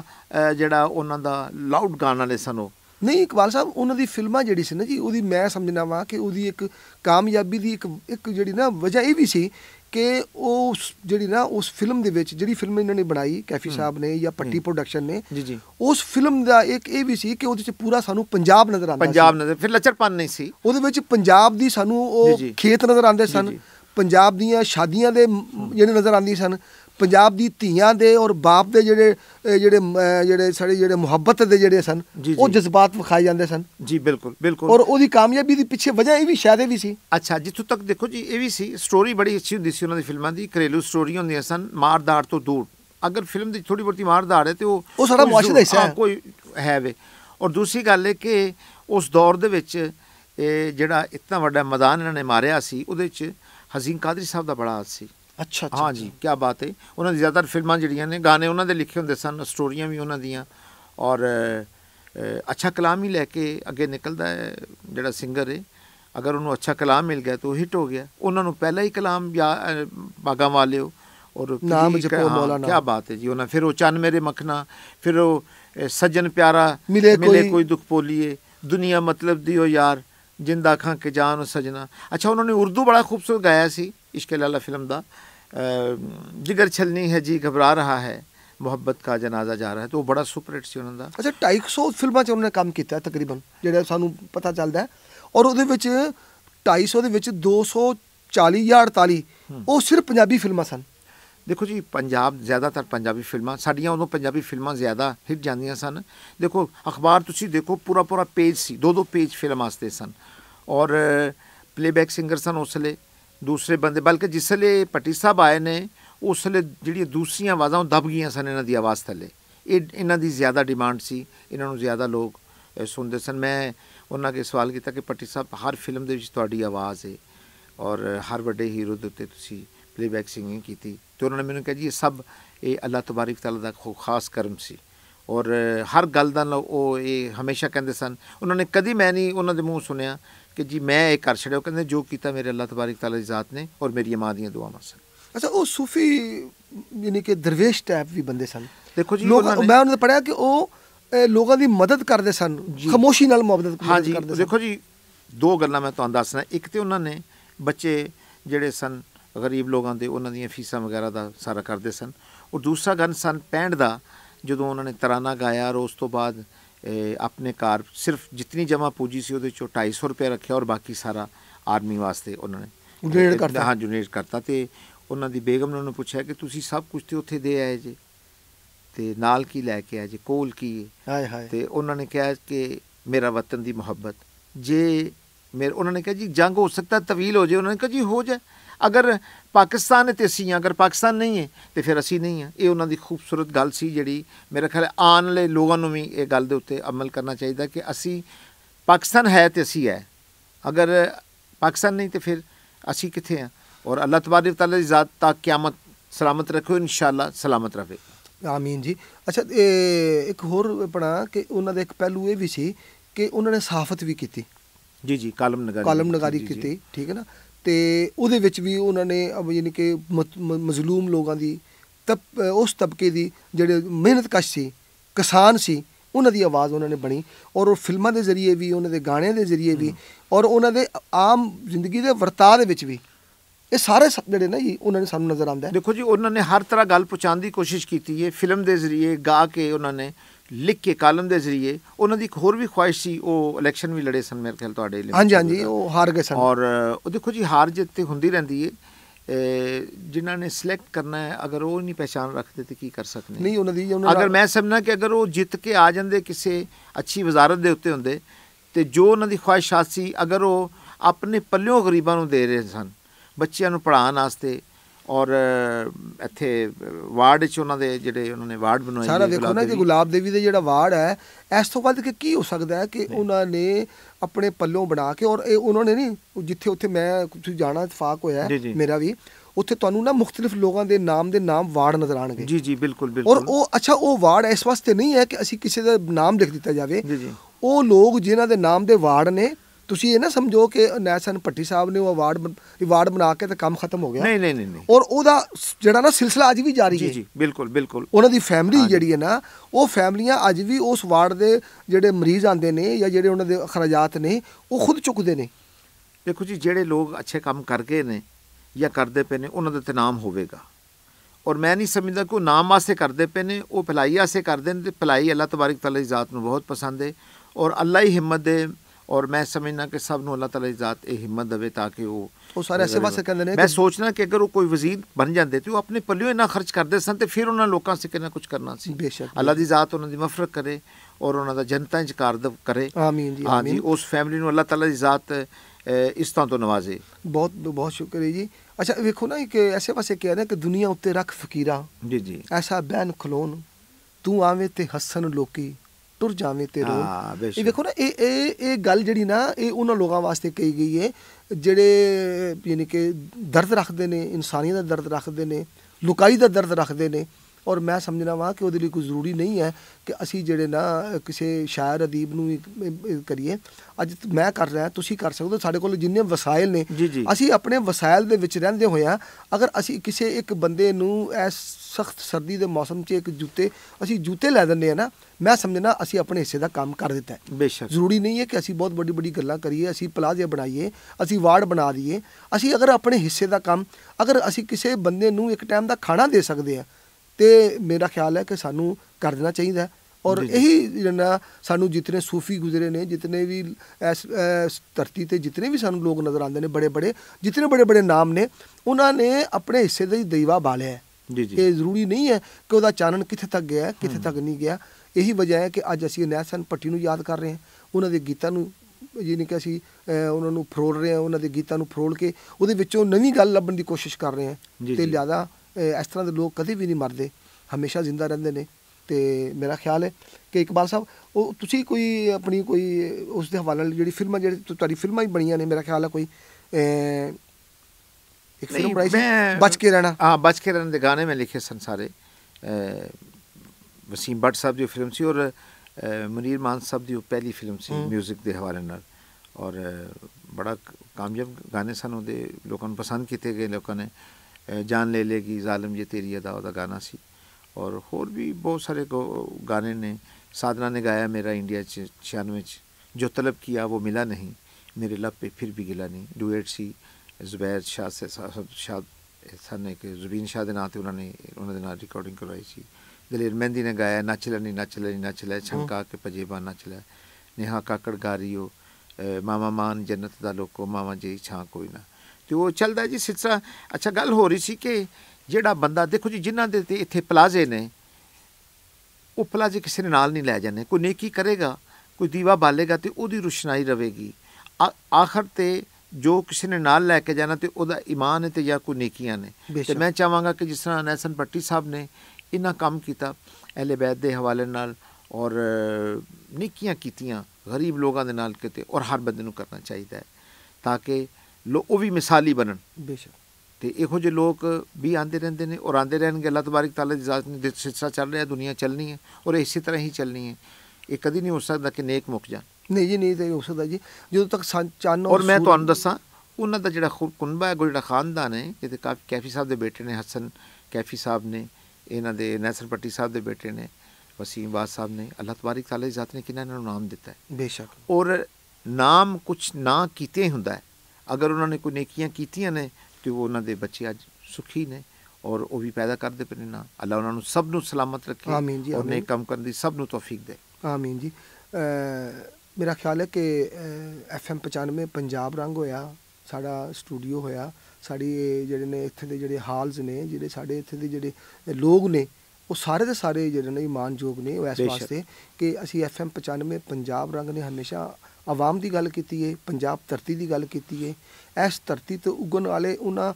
ਜਿਹੜਾ ਉਹਨਾਂ ਦਾ ਲਾਊਡ ਗਾਣਾ ਨੇ ਸਾਨੂੰ ਨਹੀਂ ਇਕਬਾਲ ਸਾਹਿਬ ਉਹਨਾਂ ਦੀ ਫਿਲਮਾਂ ਜਿਹੜੀ ਸੀ ਨਾ ਜੀ ਉਹਦੀ ਮੈਂ ਸਮਝਣਾ ਵਾਂ ਕਿ ਉਹਦੀ ਇੱਕ ਕਾਮਯਾਬੀ ਦੀ ਇੱਕ ਇੱਕ ਜਿਹੜੀ ਨਾ ਵਜ੍ਹਾ ਇਹ ਵੀ ਸੀ ਕਿ ਉਹ ਜਿਹੜੀ ਨਾ ਉਸ ਫਿਲਮ ਦੇ ਵਿੱਚ ਜਿਹੜੀ ਫਿਲਮ ਇਹਨਾਂ ਨੇ ਬਣਾਈ ਕੈਫੀ ਸਾਹਿਬ ਨੇ ਜਾਂ ਪੱਟੀ ਪ੍ਰੋਡਕਸ਼ਨ ਨੇ ਉਸ ਫਿਲਮ ਦਾ ਇੱਕ ਇਹ ਵੀ ਸੀ ਕਿ ਉਹਦੇ ਵਿੱਚ ਪੂਰਾ ਸਾਨੂੰ ਪੰਜਾਬ ਨਜ਼ਰ ਆਉਂਦਾ ਪੰਜਾਬ ਨਜ਼ਰ ਫਿਰ ਲਚਰਪਨ ਨਹੀਂ ਸੀ ਉਹਦੇ ਵਿੱਚ ਪੰਜਾਬ ਦੀ ਸਾਨੂੰ ਉਹ ਖੇਤ ਨਜ਼ਰ ਆਉਂਦੇ ਸਨ ਪੰਜਾਬ ਦੀਆਂ ਸ਼ਾਦੀਆਂ ਦੇ ਜਿਹੜੇ ਨਜ਼ਰ ਆਉਂਦੀ ਸਨ ਪੰਜਾਬ ਦੀ ਧੀਆਂ ਦੇ ਔਰ ਬਾਪ ਦੇ ਜਿਹੜੇ ਜਿਹੜੇ ਜਿਹੜੇ ਸਾਡੇ ਜਿਹੜੇ ਮੁਹੱਬਤ ਦੇ ਜਿਹੜੇ ਸਨ ਉਹ ਜਜ਼ਬਾਤ ਵਿਖਾਏ ਜਾਂਦੇ ਸਨ ਜੀ ਬਿਲਕੁਲ ਬਿਲਕੁਲ ਔਰ ਉਹਦੀ ਕਾਮਯਾਬੀ ਦੀ ਪਿੱਛੇ ਵਜ੍ਹਾ ਇਹ ਵੀ ਸ਼ਾਇਦ ਇਹ ਵੀ ਸੀ ਅੱਛਾ ਜਿੱਥੋਂ ਤੱਕ ਦੇਖੋ ਜੀ ਇਹ ਵੀ ਸੀ ਸਟੋਰੀ ਬੜੀ ਅੱਛੀ ਹੁੰਦੀ ਸੀ ਉਹਨਾਂ ਦੀ ਫਿਲਮਾਂ ਦੀ ਘਰੇਲੂ ਸਟੋਰੀਆਂ ਹੁੰਦੀਆਂ ਸਨ ਮਾਰਦਾਰ ਤੋਂ ਦੂਰ ਅਗਰ ਫਿਲਮ ਦੀ ਥੋੜੀ ਬਹੁਤੀ ਮਾਰਦਾਰ ਹੈ ਤੇ ਉਹ ਉਹ ਸਾਡਾ ਮੁਆਸ਼ਰੇ ਦਾ ਹਿੱਸਾ ਹੈ ਕੋਈ ਹੈ ਵੇ ਔਰ ਦੂਸਰੀ ਗੱਲ ਹੈ ਕਿ ਉਸ ਦੌਰ ਦੇ ਵਿੱਚ ਇਹ ਜਿਹੜਾ ਇਤਨਾ ਵੱਡਾ ਮੈਦਾਨ ਇਹਨਾਂ ਨੇ ਮਾਰਿਆ ਸੀ ਉਹਦੇ ਵਿੱਚ ਹਜ਼ੀਨ ਕਾਦਰੀ ਸਾਹਿਬ ਦਾ ਬੜਾ ਹੱਥ ਸੀ ਅੱਛਾ ਅੱਛਾ ਹਾਂ ਜੀ ਕੀ ਬਾਤ ਹੈ ਉਹਨਾਂ ਦੀ ਜ਼ਿਆਦਾਤਰ ਫਿਲਮਾਂ ਜਿਹੜੀਆਂ ਨੇ ਗਾਣੇ ਉਹਨਾਂ ਦੇ ਲਿਖੇ ਹੁੰਦੇ ਸਨ ਸਟੋਰੀਆਂ ਵੀ ਉਹਨਾਂ ਦੀਆਂ ਔਰ ਅੱਛਾ ਕਲਾਮ ਹੀ ਲੈ ਕੇ ਅੱਗੇ ਨਿਕਲਦਾ ਹੈ ਜਿਹੜਾ ਸਿੰਗਰ ਹੈ ਅਗਰ ਉਹਨੂੰ ਅੱਛਾ ਕਲਾਮ ਮਿਲ ਗਿਆ ਤਾਂ ਉਹ ਹਿੱਟ ਹੋ ਗਿਆ ਉਹਨਾਂ ਨੂੰ ਪਹਿਲਾ ਹੀ ਕਲਾਮ ਬਾਗਾ ਵਾਲਿਓ ਔਰ ਨਾਮ ਜਪੋ ਮੌਲਾਨਾ ਕੀ ਬਾਤ ਹੈ ਜੀ ਉਹਨਾਂ ਫਿਰ ਉਹ ਚੰਨ ਮੇਰੇ ਮਖਣਾ ਫਿਰ ਉਹ ਸੱਜਣ ਪਿਆਰਾ ਮਿਲੇ ਕੋਈ ਦੁੱਖ ਪੋਲੀਏ ਦੁਨੀਆ ਮਤਲਬ ਦੀ ਹੋ ਯਾਰ ਜਿੰਦਾ ਖਾਂ ਕੇ ਜਾਨ ਸਜਣਾ ਅੱਛਾ ਉਹਨਾਂ ਨੇ ਉਰਦੂ ਬੜਾ ਖੂਬਸੂਰਤ ਗਾਇਆ ਸੀ ਇਸ਼ਕ ਲਾਲਾ ਫਿਲਮ ਦਾ ਜਿਗਰ ਛਲਨੀ ਹੈ ਜੀ ਘਬਰਾ ਰਹਾ ਹੈ ਮੁਹੱਬਤ ਦਾ ਜਨਾਜ਼ਾ ਜਾ ਰਿਹਾ ਹੈ ਤੇ ਉਹ ਬੜਾ ਸੁਪਰ ਹਿੱਟ ਸੀ ਉਹਨਾਂ ਦਾ ਅੱਛਾ 250 ਫਿਲਮਾਂ 'ਚ ਉਹਨੇ ਕੰਮ ਕੀਤਾ ਤਕਰੀਬਨ ਜਿਹੜਾ ਸਾਨੂੰ ਪਤਾ ਚੱਲਦਾ ਹੈ ਔਰ ਉਹਦੇ ਵਿੱਚ 250 ਦੇ ਵਿੱਚ 240 ਜਾਂ 48 ਉਹ ਸਿਰਫ ਪੰਜਾਬੀ ਫਿਲਮਾਂ ਸਨ ਦੇਖੋ ਜੀ ਪੰਜਾਬ ਜ਼ਿਆਦਾਤਰ ਪੰਜਾਬੀ ਫਿਲਮਾਂ ਸਾਡੀਆਂ ਉਦੋਂ ਪੰਜਾਬੀ ਫਿਲਮਾਂ ਜ਼ਿਆਦਾ ਹਿੱਟ ਜਾਂਦੀਆਂ ਸਨ ਦੇਖੋ ਅਖਬਾਰ ਤੁਸੀਂ ਦੇਖੋ ਪੂਰਾ ਪੂਰਾ ਪੇਜ ਸੀ ਦੋ ਦੋ ਪੇਜ ਫਿਲਮ ਵਾਸਤੇ ਸਨ ਔਰ ਪਲੇਬੈਕ ਸਿੰਗਰ ਸਨ ਉਸਲੇ ਦੂਸਰੇ ਬੰਦੇ ਬਲਕਿ ਜਿਸ ਵੇਲੇ ਪੱਟੀ ਸਾਹਿਬ ਆਏ ਨੇ ਉਸ ਵੇਲੇ ਜਿਹੜੀਆਂ ਦੂਸਰੀਆਂ ਆਵਾਜ਼ਾਂ ਉਹ ਦਬ ਗਈਆਂ ਸਨ ਇਹਨਾਂ ਦੀ ਆਵਾਜ਼ ਥੱਲੇ ਇਹ ਇਹਨਾਂ ਦੀ ਜ਼ਿਆਦਾ ਡਿਮਾਂਡ ਸੀ ਇਹਨਾਂ ਨੂੰ ਜ਼ਿਆਦਾ ਲੋਕ ਸੁਣਦੇ ਸਨ ਮੈਂ ਉਹਨਾਂ ਕੇ ਸਵਾਲ ਕੀਤਾ ਕਿ ਪੱਟੀ ਸਾਹਿਬ ਹਰ ਫਿਲਮ ਦੇ ਵਿੱਚ ਤੁਹਾਡੀ ਆਵਾਜ਼ ਹੈ ਔਰ ਹਰ ਵੱਡੇ ਹੀਰੋ ਦੇ ਉੱਤੇ ਤੁਸੀਂ ਪਲੇਬੈਕ ਸਿੰਗਿੰਗ ਕੀਤੀ ਤੇ ਉਹਨਾਂ ਨੇ ਮੈਨੂੰ ਕਿਹਾ ਜੀ ਇਹ ਸਭ ਇਹ ਅੱਲਾਹ ਤਬਾਰਕ ਤਾਲਾ ਦਾ ਖਾਸ ਕਰਮ ਸੀ ਔਰ ਹਰ ਗੱਲ ਦਾ ਉਹ ਇਹ ਹਮੇਸ਼ਾ ਕਹਿੰਦੇ ਸਨ ਉਹਨਾਂ ਨੇ ਕਦੀ ਮੈਂ ਨਹੀਂ ਉਹਨਾਂ ਦੇ ਮੂੰਹ ਸੁਣਿਆ ਕਿ ਜੀ ਮੈਂ ਇਹ ਕਰ ਛੜਿਆ ਕਹਿੰਦੇ ਜੋ ਕੀਤਾ ਮੇਰੇ ਅੱਲਾਹ ਤਬਾਰਕ ਤਾਲਾ ਦੀ ਜ਼ਾਤ ਨੇ ਔਰ ਮੇਰੀ ਮਾਂ ਦੀਆਂ ਦੁਆਵਾਂ ਸਨ ਅੱਛਾ ਉਹ ਸੂਫੀ ਯਾਨੀ ਕਿ ਦਰਵੇਸ਼ ਟਾਈਪ ਵੀ ਬੰਦੇ ਸਨ ਦੇਖੋ ਜੀ ਉਹਨਾਂ ਨੇ ਮੈਂ ਉਹਨਾਂ ਨੇ ਪੜਿਆ ਕਿ ਉਹ ਲੋਕਾਂ ਦੀ ਮਦਦ ਕਰਦੇ ਸਨ ਖਮੋਸ਼ੀ ਨਾਲ ਮੁਹੱਬਤ ਕਰਦੇ ਸਨ ਹਾਂ ਜੀ ਦੇਖੋ ਜੀ ਦੋ ਗੱਲਾਂ ਮੈਂ ਤੁਹਾਨੂੰ ਦੱਸਣਾ ਇੱਕ ਤੇ ਉਹਨਾਂ ਨੇ ਬੱਚੇ ਜਿਹੜੇ ਸਨ ਗਰੀਬ ਲੋਕਾਂ ਦੇ ਉਹਨਾਂ ਦੀਆਂ ਫੀਸਾਂ ਵਗੈਰਾ ਦਾ ਸਾਰਾ ਕਰਦੇ ਸਨ ਔਰ ਦੂਸਰਾ ਗੱਲ ਸਨ ਪੈਂਡ ਦਾ ਜਦੋਂ ਉਹਨਾਂ ਨੇ ਤਰਾਨਾ ਗਾਇਆ ਔਰ ਉਸ ਤੋਂ ਬਾਅਦ ਆਪਣੇ ਘਰ ਸਿਰਫ ਜਿੰਨੀ ਜਮਾ ਪੂਜੀ ਸੀ ਉਹਦੇ ਚੋਂ 250 ਰੁਪਏ ਰੱਖਿਆ ਔਰ ਬਾਕੀ ਸਾਰਾ ਆਰਮੀ ਵਾਸਤੇ ਉਹਨਾਂ ਨੇ ਡੋਨੇਟ ਕਰਤਾ ਹਾਂ ਡੋਨੇਟ ਕਰਤਾ ਤੇ ਉਹਨਾਂ ਦੀ ਬੇਗਮ ਨੇ ਉਹਨੂੰ ਪੁੱਛਿਆ ਕਿ ਤੁਸੀਂ ਸਭ ਕੁਝ ਤੇ ਉੱਥੇ ਦੇ ਆਏ ਜੇ ਤੇ ਨਾਲ ਕੀ ਲੈ ਕੇ ਆਏ ਜੇ ਕੋਲ ਕੀ ਹਾਏ ਹਾਏ ਤੇ ਉਹਨਾਂ ਨੇ ਕਿਹਾ ਕਿ ਮੇਰਾ ਵਤਨ ਦੀ ਮੁਹੱਬਤ ਜੇ ਮੇਰ ਉਹਨਾਂ ਨੇ ਕਿਹਾ ਜੀ ਜੰਗ ਹੋ ਸਕਦਾ ਤਵੀਲ ਹੋ ਜੇ ਉਹਨਾਂ ਨੇ ਕਿਹਾ ਜੀ ਹੋ ਜਾ ਅਗਰ ਪਾਕਿਸਤਾਨ ਤੇ ਅਸੀਂ ਅਗਰ ਪਾਕਿਸਤਾਨ ਨਹੀਂ ਹੈ ਤੇ ਫਿਰ ਅਸੀਂ ਨਹੀਂ ਹਾਂ ਇਹ ਉਹਨਾਂ ਦੀ ਖੂਬਸੂਰਤ ਗੱਲ ਸੀ ਜਿਹੜੀ ਮੇਰੇ ਖਿਆਲ ਆਨ ਲਈ ਲੋਕਾਂ ਨੂੰ ਵੀ ਇਹ ਗੱਲ ਦੇ ਉੱਤੇ ਅਮਲ ਕਰਨਾ ਚਾਹੀਦਾ ਕਿ ਅਸੀਂ ਪਾਕਿਸਤਾਨ ਹੈ ਤੇ ਅਸੀਂ ਹੈ ਅਗਰ ਪਾਕਿਸਤਾਨ ਨਹੀਂ ਤੇ ਫਿਰ ਅਸੀਂ ਕਿੱਥੇ ਹਾਂ ਔਰ ਅੱਲਾਹ ਤਬਾਰਕ ਤਾਲਾ ਦੀ ਜ਼ਾਤ ਤੱਕ ਕਿਆਮਤ ਸਲਾਮਤ ਰੱਖੋ ਇਨਸ਼ਾਅੱਲਾ ਸਲਾਮਤ ਰਹੇ ਆਮੀਨ ਜੀ ਅੱਛਾ ਇਹ ਇੱਕ ਹੋਰ ਪੜਾ ਕਿ ਉਹਨਾਂ ਦੇ ਇੱਕ ਪਹਿਲੂ ਇਹ ਵੀ ਸੀ ਕਿ ਉਹਨਾਂ ਨੇ ਸਾਫਤ ਵੀ ਕੀਤੀ ਜੀ ਜੀ ਕਾਲਮ ਨਗਾਰੀ ਕਾਲਮ ਨਗਾਰੀ ਕੀਤੀ ਠੀਕ ਹੈ ਨਾ ਤੇ ਉਹਦੇ ਵਿੱਚ ਵੀ ਉਹਨਾਂ ਨੇ ਯਾਨੀ ਕਿ ਮਜ਼ਲੂਮ ਲੋਕਾਂ ਦੀ ਤਬ ਉਸ ਤਬਕੇ ਦੀ ਜਿਹੜੇ ਮਿਹਨਤਕਸ਼ ਸੀ ਕਿਸਾਨ ਸੀ ਉਹਨਾਂ ਦੀ ਆਵਾਜ਼ ਉਹਨਾਂ ਨੇ ਬਣੀ ਔਰ ਉਹ ਫਿਲਮਾਂ ਦੇ ਜ਼ਰੀਏ ਵੀ ਉਹਨਾਂ ਦੇ ਗਾਣਿਆਂ ਦੇ ਜ਼ਰੀਏ ਵੀ ਔਰ ਉਹਨਾਂ ਦੇ ਆਮ ਜ਼ਿੰਦਗੀ ਦੇ ਵਰਤਾ ਦੇ ਵਿੱਚ ਵੀ ਇਹ ਸਾਰੇ ਜਿਹੜੇ ਨਾ ਜੀ ਉਹਨਾਂ ਨੇ ਸਾਨੂੰ ਨਜ਼ਰ ਆਉਂਦੇ ਦੇਖੋ ਜੀ ਉਹਨਾਂ ਨੇ ਹਰ ਤਰ੍ਹਾਂ ਗੱਲ ਪਹੁੰਚਾਉਣ ਦੀ ਕੋਸ਼ਿਸ਼ ਕੀਤੀ ਹੈ ਫਿਲਮ ਦੇ ਜ਼ਰੀਏ ਗਾ ਕੇ ਉਹਨਾਂ ਨੇ ਲਿਖ ਕੇ ਕਾਲਮ ਦੇ ਜ਼ਰੀਏ ਉਹਨਾਂ ਦੀ ਇੱਕ ਹੋਰ ਵੀ ਖੁਆਇਸ਼ ਸੀ ਉਹ ਇਲੈਕਸ਼ਨ ਵੀ ਲੜੇ ਸਨ ਮੇਰੇ ਖਿਆਲ ਤੁਹਾਡੇ ਲਈ ਹਾਂਜੀ ਹਾਂਜੀ ਉਹ ਹਾਰ ਗਏ ਸਨ ਔਰ ਉਹ ਦੇਖੋ ਜੀ ਹਾਰ ਜਿੱਤ ਤੇ ਹੁੰਦੀ ਰਹਿੰਦੀ ਹੈ ਜਿਨ੍ਹਾਂ ਨੇ ਸਿਲੈਕਟ ਕਰਨਾ ਹੈ ਅਗਰ ਉਹ ਨਹੀਂ ਪਛਾਣ ਰੱਖਦੇ ਤੇ ਕੀ ਕਰ ਸਕਦੇ ਨਹੀਂ ਉਹਨਾਂ ਦੀ ਅਗਰ ਮੈਂ ਸਮਝਣਾ ਕਿ ਅਗਰ ਉਹ ਜਿੱਤ ਕੇ ਆ ਜਾਂਦੇ ਕਿਸੇ ਅੱਛੀ ਵਜ਼ਾਰਤ ਦੇ ਉੱਤੇ ਹੁੰਦੇ ਤੇ ਜੋ ਉਹਨਾਂ ਦੀ ਖੁਆਇਸ਼ ਸੀ ਅਗਰ ਉਹ ਆਪਣੇ ਪੱਲਿਓ ਗਰੀਬਾਂ ਨੂੰ ਦੇ ਰਹੇ ਸਨ ਬੱਚਿਆਂ ਨੂੰ ਪੜ੍ਹਾਉਣ ਵਾਸਤੇ ਔਰ ਇੱਥੇ ਵਾਰਡ 'ਚ ਉਹਨਾਂ ਦੇ ਜਿਹੜੇ ਉਹਨਾਂ ਨੇ ਵਾਰਡ ਬਣਾਏ ਸਾਰਾ ਦੇਖੋ ਨਾ ਕਿ ਗੁਲਾਬ ਦੇਵੀ ਦੇ ਜਿਹੜਾ ਵਾਰਡ ਹੈ ਇਸ ਤੋਂ ਵੱਧ ਕਿ ਕੀ ਹੋ ਸਕਦਾ ਹੈ ਕਿ ਉਹਨਾਂ ਨੇ ਆਪਣੇ ਪੱਲੋਂ ਬਣਾ ਕੇ ਔਰ ਇਹ ਉਹਨਾਂ ਨੇ ਨਹੀਂ ਜਿੱਥੇ ਉੱਥੇ ਮੈਂ ਤੁਸੀਂ ਜਾਣਾ ਇਤਫਾਕ ਹੋਇਆ ਮੇਰਾ ਵੀ ਉੱਥੇ ਤੁਹਾਨੂੰ ਨਾ ਮੁxtਲਿਫ ਲੋਕਾਂ ਦੇ ਨਾਮ ਦੇ ਨਾਮ ਵਾਰਡ ਨਜ਼ਰ ਆਣਗੇ ਜੀ ਜੀ ਬਿਲਕੁਲ ਬਿਲਕੁਲ ਔਰ ਉਹ ਅੱਛਾ ਉਹ ਵਾਰਡ ਇਸ ਵਾਸਤੇ ਨਹੀਂ ਹੈ ਕਿ ਅਸੀਂ ਕਿਸੇ ਦਾ ਨਾਮ ਲਿਖ ਦਿੱਤਾ ਜਾਵੇ ਜੀ ਜੀ ਉਹ ਲੋਕ ਜਿਨ੍ਹਾਂ ਦੇ ਨਾਮ ਦੇ ਵਾਰਡ ਨੇ ਤੁਸੀਂ ਇਹ ਨਾ ਸਮਝੋ ਕਿ ਨੈਸਨ ਪੱਟੀ ਸਾਹਿਬ ਨੇ ਉਹ ਅਵਾਰਡ ਰਿਵਾਰਡ ਬਣਾ ਕੇ ਤਾਂ ਕੰਮ ਖਤਮ ਹੋ ਗਿਆ ਨਹੀਂ ਨਹੀਂ ਨਹੀਂ ਔਰ ਉਹਦਾ ਜਿਹੜਾ ਨਾ ਸਿਲਸਿਲਾ ਅੱਜ ਵੀ ਜਾਰੀ ਹੈ ਜੀ ਜੀ ਬਿਲਕੁਲ ਬਿਲਕੁਲ ਉਹਨਾਂ ਦੀ ਫੈਮਿਲੀ ਜਿਹੜੀ ਹੈ ਨਾ ਉਹ ਫੈਮਲੀਆਂ ਅੱਜ ਵੀ ਉਸ ਵਾਰਡ ਦੇ ਜਿਹੜੇ ਮਰੀਜ਼ ਆਂਦੇ ਨੇ ਜਾਂ ਜਿਹੜੇ ਉਹਨਾਂ ਦੇ ਖਰਚਾਤ ਨੇ ਉਹ ਖੁਦ ਚੁੱਕਦੇ ਨੇ ਦੇਖੋ ਜੀ ਜਿਹੜੇ ਲੋਕ ਅੱਛੇ ਕੰਮ ਕਰ ਗਏ ਨੇ ਜਾਂ ਕਰਦੇ ਪਏ ਨੇ ਉਹਨਾਂ ਦਾ ਤੇ ਨਾਮ ਹੋਵੇਗਾ ਔਰ ਮੈਂ ਨਹੀਂ ਸਮਝਦਾ ਕੋਈ ਨਾਮ ਆਸੇ ਕਰਦੇ ਪਏ ਨੇ ਉਹ ਭਲਾਈ ਆਸੇ ਕਰਦੇ ਨੇ ਤੇ ਭਲਾਈ ਅੱਲਾਹ ਤਬਾਰਕ ਤਾਲਾ ਦੀ ਜ਼ਾਤ ਨੂੰ ਬਹੁਤ ਪਸੰਦ ਹੈ ਔਰ ਅੱਲਾਹ ਹੀ ਹਿੰਮਤ ਦੇ ਔਰ ਮੈਂ ਸਮਝਣਾ ਕਿ ਸਭ ਨੂੰ ਅੱਲਾਹ ਤਾਲਾ ਦੀ ਜ਼ਾਤ ਇਹ ਹਿੰਮਤ ਦੇਵੇ ਤਾਂ ਕਿ ਉਹ ਉਹ ਸਾਰੇ ਐਸੇ ਵਾਸਤੇ ਕਹਿੰਦੇ ਨੇ ਮੈਂ ਸੋਚਣਾ ਕਿ ਅਗਰ ਉਹ ਕੋਈ ਵਜ਼ੀਰ ਬਣ ਜਾਂਦੇ ਤੇ ਉਹ ਆਪਣੇ ਪੱਲਿਓ ਇਨਾ ਖਰਚ ਕਰਦੇ ਸਨ ਤੇ ਫਿਰ ਉਹਨਾਂ ਲੋਕਾਂ ਸੇ ਕਿੰਨਾ ਕੁਝ ਕਰਨਾ ਸੀ ਬੇਸ਼ੱਕ ਅੱਲਾਹ ਦੀ ਜ਼ਾਤ ਉਹਨਾਂ ਦੀ ਮਫਰਤ ਕਰੇ ਔਰ ਉਹਨਾਂ ਦਾ ਜਨਤਾ ਵਿੱਚ ਕਾਰਦ ਕਰੇ ਆਮੀਨ ਜੀ ਹਾਂ ਜੀ ਉਸ ਫੈਮਿਲੀ ਨੂੰ ਅੱਲਾਹ ਤਾਲਾ ਦੀ ਜ਼ਾਤ ਇਸ ਤਰ੍ਹਾਂ ਤੋਂ ਨਵਾਜ਼ੇ ਬਹੁਤ ਬਹੁਤ ਸ਼ੁਕਰ ਹੈ ਜੀ ਅੱਛਾ ਵੇਖੋ ਨਾ ਇੱਕ ਐਸੇ ਵਾਸਤੇ ਕਿਹਾ ਨਾ ਕਿ ਦੁਨੀਆ ਉੱਤੇ ਰੱਖ ਫਕੀਰਾ ਜੀ ਜੀ ਐਸਾ ਬੈਨ ਖਲੋਨ ਤੂੰ ਆਵੇਂ ਤੇ ਹਸਨ ਲੋਕੀ ਟੁਰ ਜਾਵੇ ਤੇ ਰੋ ਇਹ ਦੇਖੋ ਨਾ ਇਹ ਇਹ ਇਹ ਗੱਲ ਜਿਹੜੀ ਨਾ ਇਹ ਉਹਨਾਂ ਲੋਕਾਂ ਵਾਸਤੇ ਕਹੀ ਗਈ ਹੈ ਜਿਹੜੇ ਯਾਨੀ ਕਿ ਦਰਦ ਰੱਖਦੇ ਨੇ ਇਨਸਾਨੀਅਤ ਦਾ ਦਰਦ ਰੱਖਦੇ ਨੇ ਲੁਕਾਈ ਦਾ ਦਰਦ ਰੱਖਦੇ ਨੇ ਔਰ ਮੈਂ ਸਮਝਣਾ ਵਾਂ ਕਿ ਉਹਦੇ ਲਈ ਕੋਈ ਜ਼ਰੂਰੀ ਨਹੀਂ ਹੈ ਕਿ ਅਸੀਂ ਜਿਹੜੇ ਨਾ ਕਿਸੇ ਸ਼ਾਇਰ ਅਦੀਬ ਨੂੰ ਕਰੀਏ ਅੱਜ ਮੈਂ ਕਰ ਰਿਹਾ ਤੁਸੀਂ ਕਰ ਸਕਦੇ ਹੋ ਸਾਡੇ ਕੋਲ ਜਿੰਨੇ ਵਸਾਇਲ ਨੇ ਅਸੀਂ ਆਪਣੇ ਵਸਾਇਲ ਦੇ ਵਿੱਚ ਰਹਿੰਦੇ ਹੋਇਆ ਅਗਰ ਅਸੀਂ ਕਿਸੇ ਇੱਕ ਬੰਦੇ ਨੂੰ ਇਸ ਸਖਤ ਸਰਦੀ ਦੇ ਮੌਸਮ 'ਚ ਇੱਕ ਜੁੱਤੇ ਅਸੀਂ ਜੁੱਤੇ ਲੈ ਦਿੰਦੇ ਆ ਨਾ ਮੈਂ ਸਮਝਣਾ ਅਸੀਂ ਆਪਣੇ ਹਿੱਸੇ ਦਾ ਕੰਮ ਕਰ ਦਿੱਤਾ ਹੈ ਬੇਸ਼ੱਕ ਜ਼ਰੂਰੀ ਨਹੀਂ ਹੈ ਕਿ ਅਸੀਂ ਬਹੁਤ ਵੱਡੀ ਵੱਡੀ ਗੱਲਾਂ ਕਰੀਏ ਅਸੀਂ ਪਲਾਜ਼ੇ ਬਣਾਈਏ ਅਸੀਂ ਵਾਰਡ ਬਣਾ ਦਈਏ ਅਸੀਂ ਅਗਰ ਆਪਣੇ ਹਿੱਸੇ ਦਾ ਕੰਮ ਅਗਰ ਅਸੀਂ ਕਿਸੇ ਬੰਦੇ ਨੂੰ ਇੱਕ ਟਾਈਮ ਦਾ ਖਾਣਾ ਦੇ ਸਕਦੇ ਆ ਤੇ ਮੇਰਾ ਖਿਆਲ ਹੈ ਕਿ ਸਾਨੂੰ ਕਰ ਦੇਣਾ ਚਾਹੀਦਾ ਹੈ ਔਰ ਇਹੀ ਜਿਹੜਾ ਸਾਨੂੰ ਜਿਤਨੇ ਸੂਫੀ ਗੁਜ਼ਰੇ ਨੇ ਜਿਤਨੇ ਵੀ ਇਸ ਧਰਤੀ ਤੇ ਜਿਤਨੇ ਵੀ ਸਾਨੂੰ ਲੋਕ ਨਜ਼ਰ ਆਉਂਦੇ ਨੇ ਬੜੇ ਬੜੇ ਜਿਤਨੇ ਬੜੇ ਬੜੇ ਨਾਮ ਨੇ ਉਹਨਾਂ ਨੇ ਆਪਣੇ ਹਿੱਸੇ ਦੇ ਦੀਵਾ ਬਾਲਿਆ ਹੈ ਜੀ ਜੀ ਇਹ ਜ਼ਰੂਰੀ ਨਹੀਂ ਹੈ ਕਿ ਉਹਦਾ ਚਾਨਣ ਕਿੱਥੇ ਤੱਕ ਗਿਆ ਕਿੱਥੇ ਤੱਕ ਨਹੀਂ ਗਿਆ ਇਹੀ ਵਜ੍ਹਾ ਹੈ ਕਿ ਅੱਜ ਅਸੀਂ ਨੈਸਨ ਪੱਟੀ ਨੂੰ ਯਾਦ ਕਰ ਰਹੇ ਹਾਂ ਉਹਨਾਂ ਦੇ ਗੀਤਾਂ ਨੂੰ ਜਿਹਨੇ ਕਿ ਅਸੀਂ ਉਹਨਾਂ ਨੂੰ ਫਰੋਲ ਰਹੇ ਹਾਂ ਉਹਨਾਂ ਦੇ ਗੀਤਾਂ ਨੂੰ ਫਰੋਲ ਕੇ ਉਹਦੇ ਵਿੱਚੋਂ ਨਵੀਂ ਗੱਲ ਲੱਭਣ ਦੀ ਕੋਸ਼ਿਸ਼ ਕਰ ਰਹੇ ਹਾਂ ਤੇ ਜ਼ਿਆਦਾ ਇਸ ਤਰ੍ਹਾਂ ਦੇ ਲੋਕ ਕਦੇ ਵੀ ਨਹੀਂ ਮਰਦੇ ਹਮੇਸ਼ਾ ਜ਼ਿੰਦਾ ਰਹਿੰਦੇ ਨੇ ਤੇ ਮੇਰਾ ਖਿਆਲ ਹੈ ਕਿ ਇਕਬਾਲ ਸਾਹਿਬ ਉਹ ਤੁਸੀਂ ਕੋਈ ਆਪਣੀ ਕੋਈ ਉਸ ਦੇ ਹਵਾਲੇ ਨਾਲ ਜਿਹੜੀ ਫਿਲਮਾਂ ਜਿਹੜੀ ਤੁਹਾਡੀ ਫਿਲਮਾਂ ਹੀ ਬਣੀਆਂ ਨੇ ਮੇਰਾ ਖਿਆਲ ਹੈ ਕੋਈ ਇੱਕ ਫਿਲਮ ਬਣਾਈ ਸੀ ਬਚ ਕੇ ਰਹਿਣਾ ਹਾਂ ਬਚ ਕੇ ਰਹਿਣ ਦੇ ਗਾਣੇ ਮੈਂ ਲਿਖੇ ਸਨ ਸਾਰੇ ਵਸੀਮ ਭੱਟ ਸਾਹਿਬ ਦੀ ਫਿਲਮ ਸੀ ਔਰ ਮਨੀਰ ਮਾਨ ਸਾਹਿਬ ਦੀ ਉਹ ਪਹਿਲੀ ਫਿਲਮ ਸੀ 뮤직 ਦੇ ਹਵਾਲੇ ਨਾਲ ਔਰ ਬੜਾ ਕਾਮਯਾਬ ਗਾਣੇ ਸਨ ਉਹਦੇ ਲੋਕਾਂ ਨੂੰ ਪਸੰਦ ਕੀਤੇ ਗਏ ਲੋਕਾਂ ਨੇ जान ले लेगी ालम ये तेरी अदा उदा गाना सी और होर भी बहुत सारे गाने ने साधना ने गाया मेरा इंडिया छियानवे जो तलब किया वो मिला नहीं मेरे लब पे फिर भी गिला नहीं डुएट सी जुबैर शाह से शाह एहसान ने कि जुबीन शाह के नाते उन्होंने उन्होंने ना रिकॉर्डिंग करवाई थी दलेर मेहंदी ने गाया नच ली नच ली नच लै ना हम्म। छंका के पजेबा नच लै नेहा काकड़ गा रही हो मामा मान जन्नत दा लोको मामा जी छां कोई ना ਤੇ ਉਹ ਚੱਲਦਾ ਜੀ ਸਿੱਸਾ ਅੱਛਾ ਗੱਲ ਹੋ ਰਹੀ ਸੀ ਕਿ ਜਿਹੜਾ ਬੰਦਾ ਦੇਖੋ ਜੀ ਜਿਨ੍ਹਾਂ ਦੇ ਤੇ ਇੱਥੇ ਪਲਾਜ਼ੇ ਨੇ ਉਹ ਪਲਾਜ਼ੇ ਕਿਸੇ ਨੇ ਨਾਲ ਨਹੀਂ ਲੈ ਜਾਣੇ ਕੋਈ ਨੇਕੀ ਕਰੇਗਾ ਕੋਈ ਦੀਵਾ ਬਾਲੇਗਾ ਤੇ ਉਹਦੀ ਰੁਸ਼ਨਾਈ ਰਵੇਗੀ ਆਖਰ ਤੇ ਜੋ ਕਿਸੇ ਨੇ ਨਾਲ ਲੈ ਕੇ ਜਾਣਾ ਤੇ ਉਹਦਾ ਈਮਾਨ ਹੈ ਤੇ ਜਾਂ ਕੋਈ ਨੇਕੀਆਂ ਨੇ ਤੇ ਮੈਂ ਚਾਹਾਂਗਾ ਕਿ ਜਿਸ ਤਰ੍ਹਾਂ ਨੈਸਨ ਪੱਟੀ ਸਾਹਿਬ ਨੇ ਇਹਨਾਂ ਕੰਮ ਕੀਤਾ ਅਹਲੇ ਬੈਤ ਦੇ ਹਵਾਲੇ ਨਾਲ ਔਰ ਨੇਕੀਆਂ ਕੀਤੀਆਂ ਗਰੀਬ ਲੋਕਾਂ ਦੇ ਨਾਲ ਕਿਤੇ ਔਰ ਹਰ ਬੰਦੇ ਨੂੰ ਕਰਨਾ ਚਾਹੀਦਾ ਹੈ ਤਾਂ ਕਿ ਲੋ ਉਹ ਵੀ ਮਿਸਾਲੀ ਬਣਨ ਬੇਸ਼ੱਕ ਤੇ ਇਹੋ ਜਿਹੇ ਲੋਕ ਵੀ ਆਂਦੇ ਰਹਿੰਦੇ ਨੇ ਔਰ ਆਂਦੇ ਰਹਿਣਗੇ ਅੱਲਾਹ ਤਬਾਰਕ ਤਾਲਾ ਦੀ ਜ਼ਾਤ ਨੇ ਦਿੱਤ ਸਿਲਸਿਲਾ ਚੱਲ ਰਿਹਾ ਦੁਨੀਆ ਚੱਲਣੀ ਹੈ ਔਰ ਇਸੇ ਤਰ੍ਹਾਂ ਹੀ ਚੱਲਣੀ ਹੈ ਇਹ ਕਦੀ ਨਹੀਂ ਹੋ ਸਕਦਾ ਕਿ ਨੇਕ ਮੁੱਕ ਜਾਣ ਨਹੀਂ ਜੀ ਨਹੀਂ ਤੇ ਹੋ ਸਕਦਾ ਜੀ ਜਦੋਂ ਤੱਕ ਚੰਨ ਔਰ ਮੈਂ ਤੁਹਾਨੂੰ ਦੱਸਾਂ ਉਹਨਾਂ ਦਾ ਜਿਹੜਾ ਕੁਨਬਾ ਹੈ ਜਿਹੜਾ ਖਾਨਦਾਨ ਹੈ ਇਹ ਤੇ ਕਾਫੀ ਕੈਫੀ ਸਾਹਿਬ ਦੇ ਬੇਟੇ ਨੇ ਹਸਨ ਕੈਫੀ ਸਾਹਿਬ ਨੇ ਇਹਨਾਂ ਦੇ ਨੈਸਰ ਪੱਟੀ ਸਾਹਿਬ ਦੇ ਬੇਟੇ ਨੇ ਵਸੀਮ ਬਾਦ ਸਾਹਿਬ ਨੇ ਅੱਲਾਹ ਤਬਾਰਕ ਤਾਲਾ ਦੀ ਜ਼ਾਤ ਨੇ ਕਿੰਨਾ ਇਹਨਾਂ ਨੂੰ ਨਾਮ ਦਿੱਤਾ ਹੈ ਬੇਸ਼ੱਕ ਔਰ ਨਾਮ ਕੁਝ ਨਾ ਕੀਤੇ ਹੁੰਦਾ ਹੈ ਅਗਰ ਉਹਨਾਂ ਨੇ ਕੋਈ ਨੇਕੀਆਂ ਕੀਤੀਆਂ ਨੇ ਤੇ ਉਹ ਉਹਨਾਂ ਦੇ ਬੱਚੇ ਅੱਜ ਸੁਖੀ ਨੇ ਔਰ ਉਹ ਵੀ ਪੈਦਾ ਕਰਦੇ ਪਏ ਨੇ ਨਾ ਅੱਲਾ ਉਹਨਾਂ ਨੂੰ ਸਭ ਨੂੰ ਸਲਾਮਤ ਰੱਖੇ ਆਮੀਨ ਜੀ ਉਹਨੇ ਕੰਮ ਕਰਨ ਦੀ ਸਭ ਨੂੰ ਤੌਫੀਕ ਦੇ ਆਮੀਨ ਜੀ ਮੇਰਾ ਖਿਆਲ ਹੈ ਕਿ ਐਫਐਮ 95 ਪੰਜਾਬ ਰੰਗ ਹੋਇਆ ਸਾਡਾ ਸਟੂਡੀਓ ਹੋਇਆ ਸਾਡੀ ਜਿਹੜੇ ਨੇ ਇੱਥੇ ਦੇ ਜਿਹੜੇ ਹਾਲਸ ਨੇ ਜਿਹੜੇ ਸਾਡੇ ਇੱਥੇ ਦੇ ਜਿਹੜੇ ਲੋਕ ਨੇ ਉਹ ਸਾਰੇ ਦੇ ਸਾਰੇ ਜਿਹੜੇ ਨੇ ਇਮਾਨਯੋਗ ਨੇ ਉਹ ਇਸ ਵਾਸਤੇ ਕਿ ਅਸੀਂ ਐਫਐਮ 95 ਪੰਜਾਬ ਰੰਗ ਨੇ ਹਮੇਸ਼ਾ ਆਵਾਮ ਦੀ ਗੱਲ ਕੀਤੀ ਏ ਪੰਜਾਬ ਧਰਤੀ ਦੀ ਗੱਲ ਕੀਤੀ ਏ ਇਸ ਧਰਤੀ ਤੋਂ ਉਗਣ ਵਾਲੇ ਉਹਨਾਂ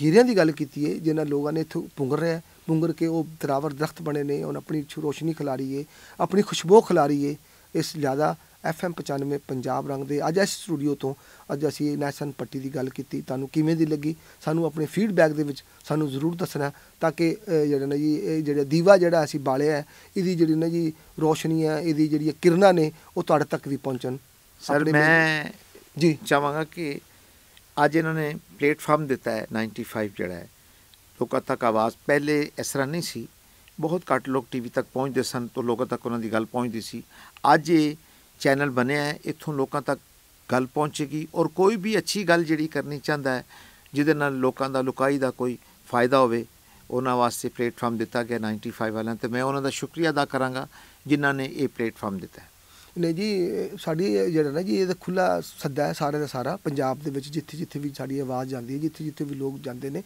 ਹੀਰਿਆਂ ਦੀ ਗੱਲ ਕੀਤੀ ਏ ਜਿਨ੍ਹਾਂ ਲੋਕਾਂ ਨੇ ਇੱਥੋਂ ਪੁੰਗਰ ਰਿਹਾ ਪੁੰਗਰ ਕੇ ਉਹ ਦਰਾਵਰ ਦਰਖਤ ਬਣੇ ਨੇ ਉਹਨਾਂ ਆਪਣੀ ਰੋਸ਼ਨੀ ਖਿਲਾਰੀ ਏ ਆਪਣੀ ਖੁਸ਼ਬੂ ਖਿਲਾਰੀ ਏ ਇਸ ਜ਼ਿਆਦਾ ਐਫਐਮ 95 ਪੰਜਾਬ ਰੰਗ ਦੇ ਅੱਜ ਇਸ ਸਟੂਡੀਓ ਤੋਂ ਅੱਜ ਅਸੀਂ ਨੈਸ਼ਨ ਪੱਟੀ ਦੀ ਗੱਲ ਕੀਤੀ ਤੁਹਾਨੂੰ ਕਿਵੇਂ ਦੀ ਲੱਗੀ ਸਾਨੂੰ ਆਪਣੇ ਫੀਡਬੈਕ ਦੇ ਵਿੱਚ ਸਾਨੂੰ ਜ਼ਰੂਰ ਦੱਸਣਾ ਤਾਂ ਕਿ ਜਿਹੜਾ ਨਾ ਜੀ ਇਹ ਜਿਹੜਾ ਦੀਵਾ ਜਿਹੜਾ ਅਸੀਂ ਬਾਲਿਆ ਇਹਦੀ ਜਿਹੜੀ ਨਾ ਜੀ ਰੋਸ਼ਨੀ ਹੈ ਇਹਦੀ ਜਿਹੜੀ ਕਿਰਨਾਂ ਨੇ ਉਹ ਤੁਹਾਡੇ ਤੱਕ ਵੀ ਪਹੁੰਚਣ ਸਰ ਮੈਂ ਜੀ ਚਾਹਾਂਗਾ ਕਿ ਅੱਜ ਇਹਨਾਂ ਨੇ ਪਲੇਟਫਾਰਮ ਦਿੱਤਾ ਹੈ 95 ਜਿਹੜਾ ਹੈ ਲੋਕਾਂ ਤੱਕ ਆਵਾਜ਼ ਪਹਿਲੇ ਇਸ ਤਰ੍ਹਾਂ ਨਹੀਂ ਸੀ ਬਹੁਤ ਘੱਟ ਲੋਕ ਟੀਵੀ ਤੱਕ ਪਹੁੰਚਦੇ ਸਨ ਤੋਂ ਲੋਕਾਂ ਤੱਕ ਉਹਨਾਂ ਦੀ ਗੱਲ ਪਹੁੰਚਦੀ ਸੀ ਅੱਜ ਇਹ ਚੈਨਲ ਬਣਿਆ ਹੈ ਇੱਥੋਂ ਲੋਕਾਂ ਤੱਕ ਗੱਲ ਪਹੁੰਚੇਗੀ ਔਰ ਕੋਈ ਵੀ ਅੱਛੀ ਗੱਲ ਜਿਹੜੀ ਕਰਨੀ ਚਾਹੁੰਦਾ ਹੈ ਜਿਹਦੇ ਨਾਲ ਲੋਕਾਂ ਦਾ ਲੁਕਾਈ ਦਾ ਕੋਈ ਫਾਇਦਾ ਹੋਵੇ ਉਹਨਾਂ ਵਾਸਤੇ ਪਲੇਟਫਾਰਮ ਦਿੱਤਾ ਗਿਆ 95 ਵਾਲਿਆਂ ਤੇ ਮੈਂ ਉਹਨਾਂ ਦਾ ਸ਼ੁਕਰੀਆ ਅਦਾ ਕਰਾਂਗਾ ਜਿਨ੍ਹਾਂ ਨੇ ਇਹ ਪਲੇਟਫਾਰਮ ਦਿੱਤਾ ਹੈ ਨੇ ਜੀ ਸਾਡੀ ਜਿਹੜਾ ਨਾ ਜੀ ਇਹ ਖੁੱਲਾ ਸੱਦਾ ਹੈ ਸਾਰੇ ਦਾ ਸਾਰਾ ਪੰਜਾਬ ਦੇ ਵਿੱਚ ਜਿੱਥੇ ਜਿੱਥੇ ਵੀ ਸਾਡੀ ਆਵਾਜ਼ ਜਾਂਦੀ ਹੈ ਜਿੱਥੇ ਜਿੱਥੇ ਵੀ ਲੋਕ ਜਾਂਦੇ ਨੇ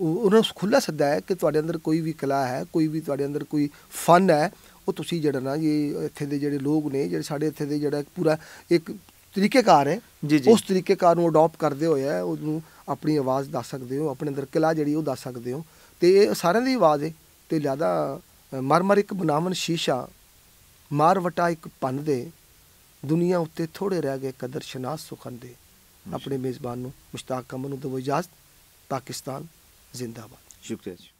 ਉਹਨਾਂ ਨੂੰ ਖੁੱਲਾ ਸੱਦਾ ਹੈ ਕਿ ਤੁਹਾਡੇ ਅੰਦਰ ਕੋਈ ਵੀ ਕਲਾ ਹੈ ਕੋਈ ਵੀ ਤੁਹਾਡੇ ਅੰਦਰ ਕੋਈ ਫਨ ਹੈ ਉਹ ਤੁਸੀਂ ਜਿਹੜਾ ਨਾ ਇਹ ਇੱਥੇ ਦੇ ਜਿਹੜੇ ਲੋਕ ਨੇ ਜਿਹੜੇ ਸਾਡੇ ਇੱਥੇ ਦੇ ਜਿਹੜਾ ਪੂਰਾ ਇੱਕ ਤਰੀਕੇਕਾਰ ਹੈ ਜੀ ਜੀ ਉਸ ਤਰੀਕੇਕਾਰ ਨੂੰ ਅਡਾਪਟ ਕਰਦੇ ਹੋਏ ਆ ਉਹਨੂੰ ਆਪਣੀ ਆਵਾਜ਼ ਦੱਸ ਸਕਦੇ ਹੋ ਆਪਣੇ ਅੰਦਰ ਕਲਾ ਜਿਹੜੀ ਉਹ ਦੱਸ ਸਕਦੇ ਹੋ ਤੇ ਇਹ ਸਾਰਿਆਂ ਦੀ ਆਵਾਜ਼ ਹੈ ਤੇ ਜ਼ਿਆਦਾ ਮਰਮਰ ਇੱਕ ਸ਼ੀਸ਼ਾ ਮਾਰਵਟਾ ਇੱਕ ਪੰਨ ਦੇ ਦੁਨੀਆ ਉੱਤੇ ਥੋੜੇ ਰਹਿ ਗਏ ਕਦਰ ਸ਼ਨਾਸ ਸੁਖਨ ਦੇ ਆਪਣੇ ਮੇਜ਼ਬਾਨ ਨੂੰ ਮੁਸ਼ਤਾਕ ਕਮਨ ਨੂੰ ਦਿਓ ਇਜਾਜ਼ਤ ਪਾਕਿਸਤਾਨ ਜ਼ਿੰਦਾਬਾਦ ਸ਼ੁਕਰੀਆ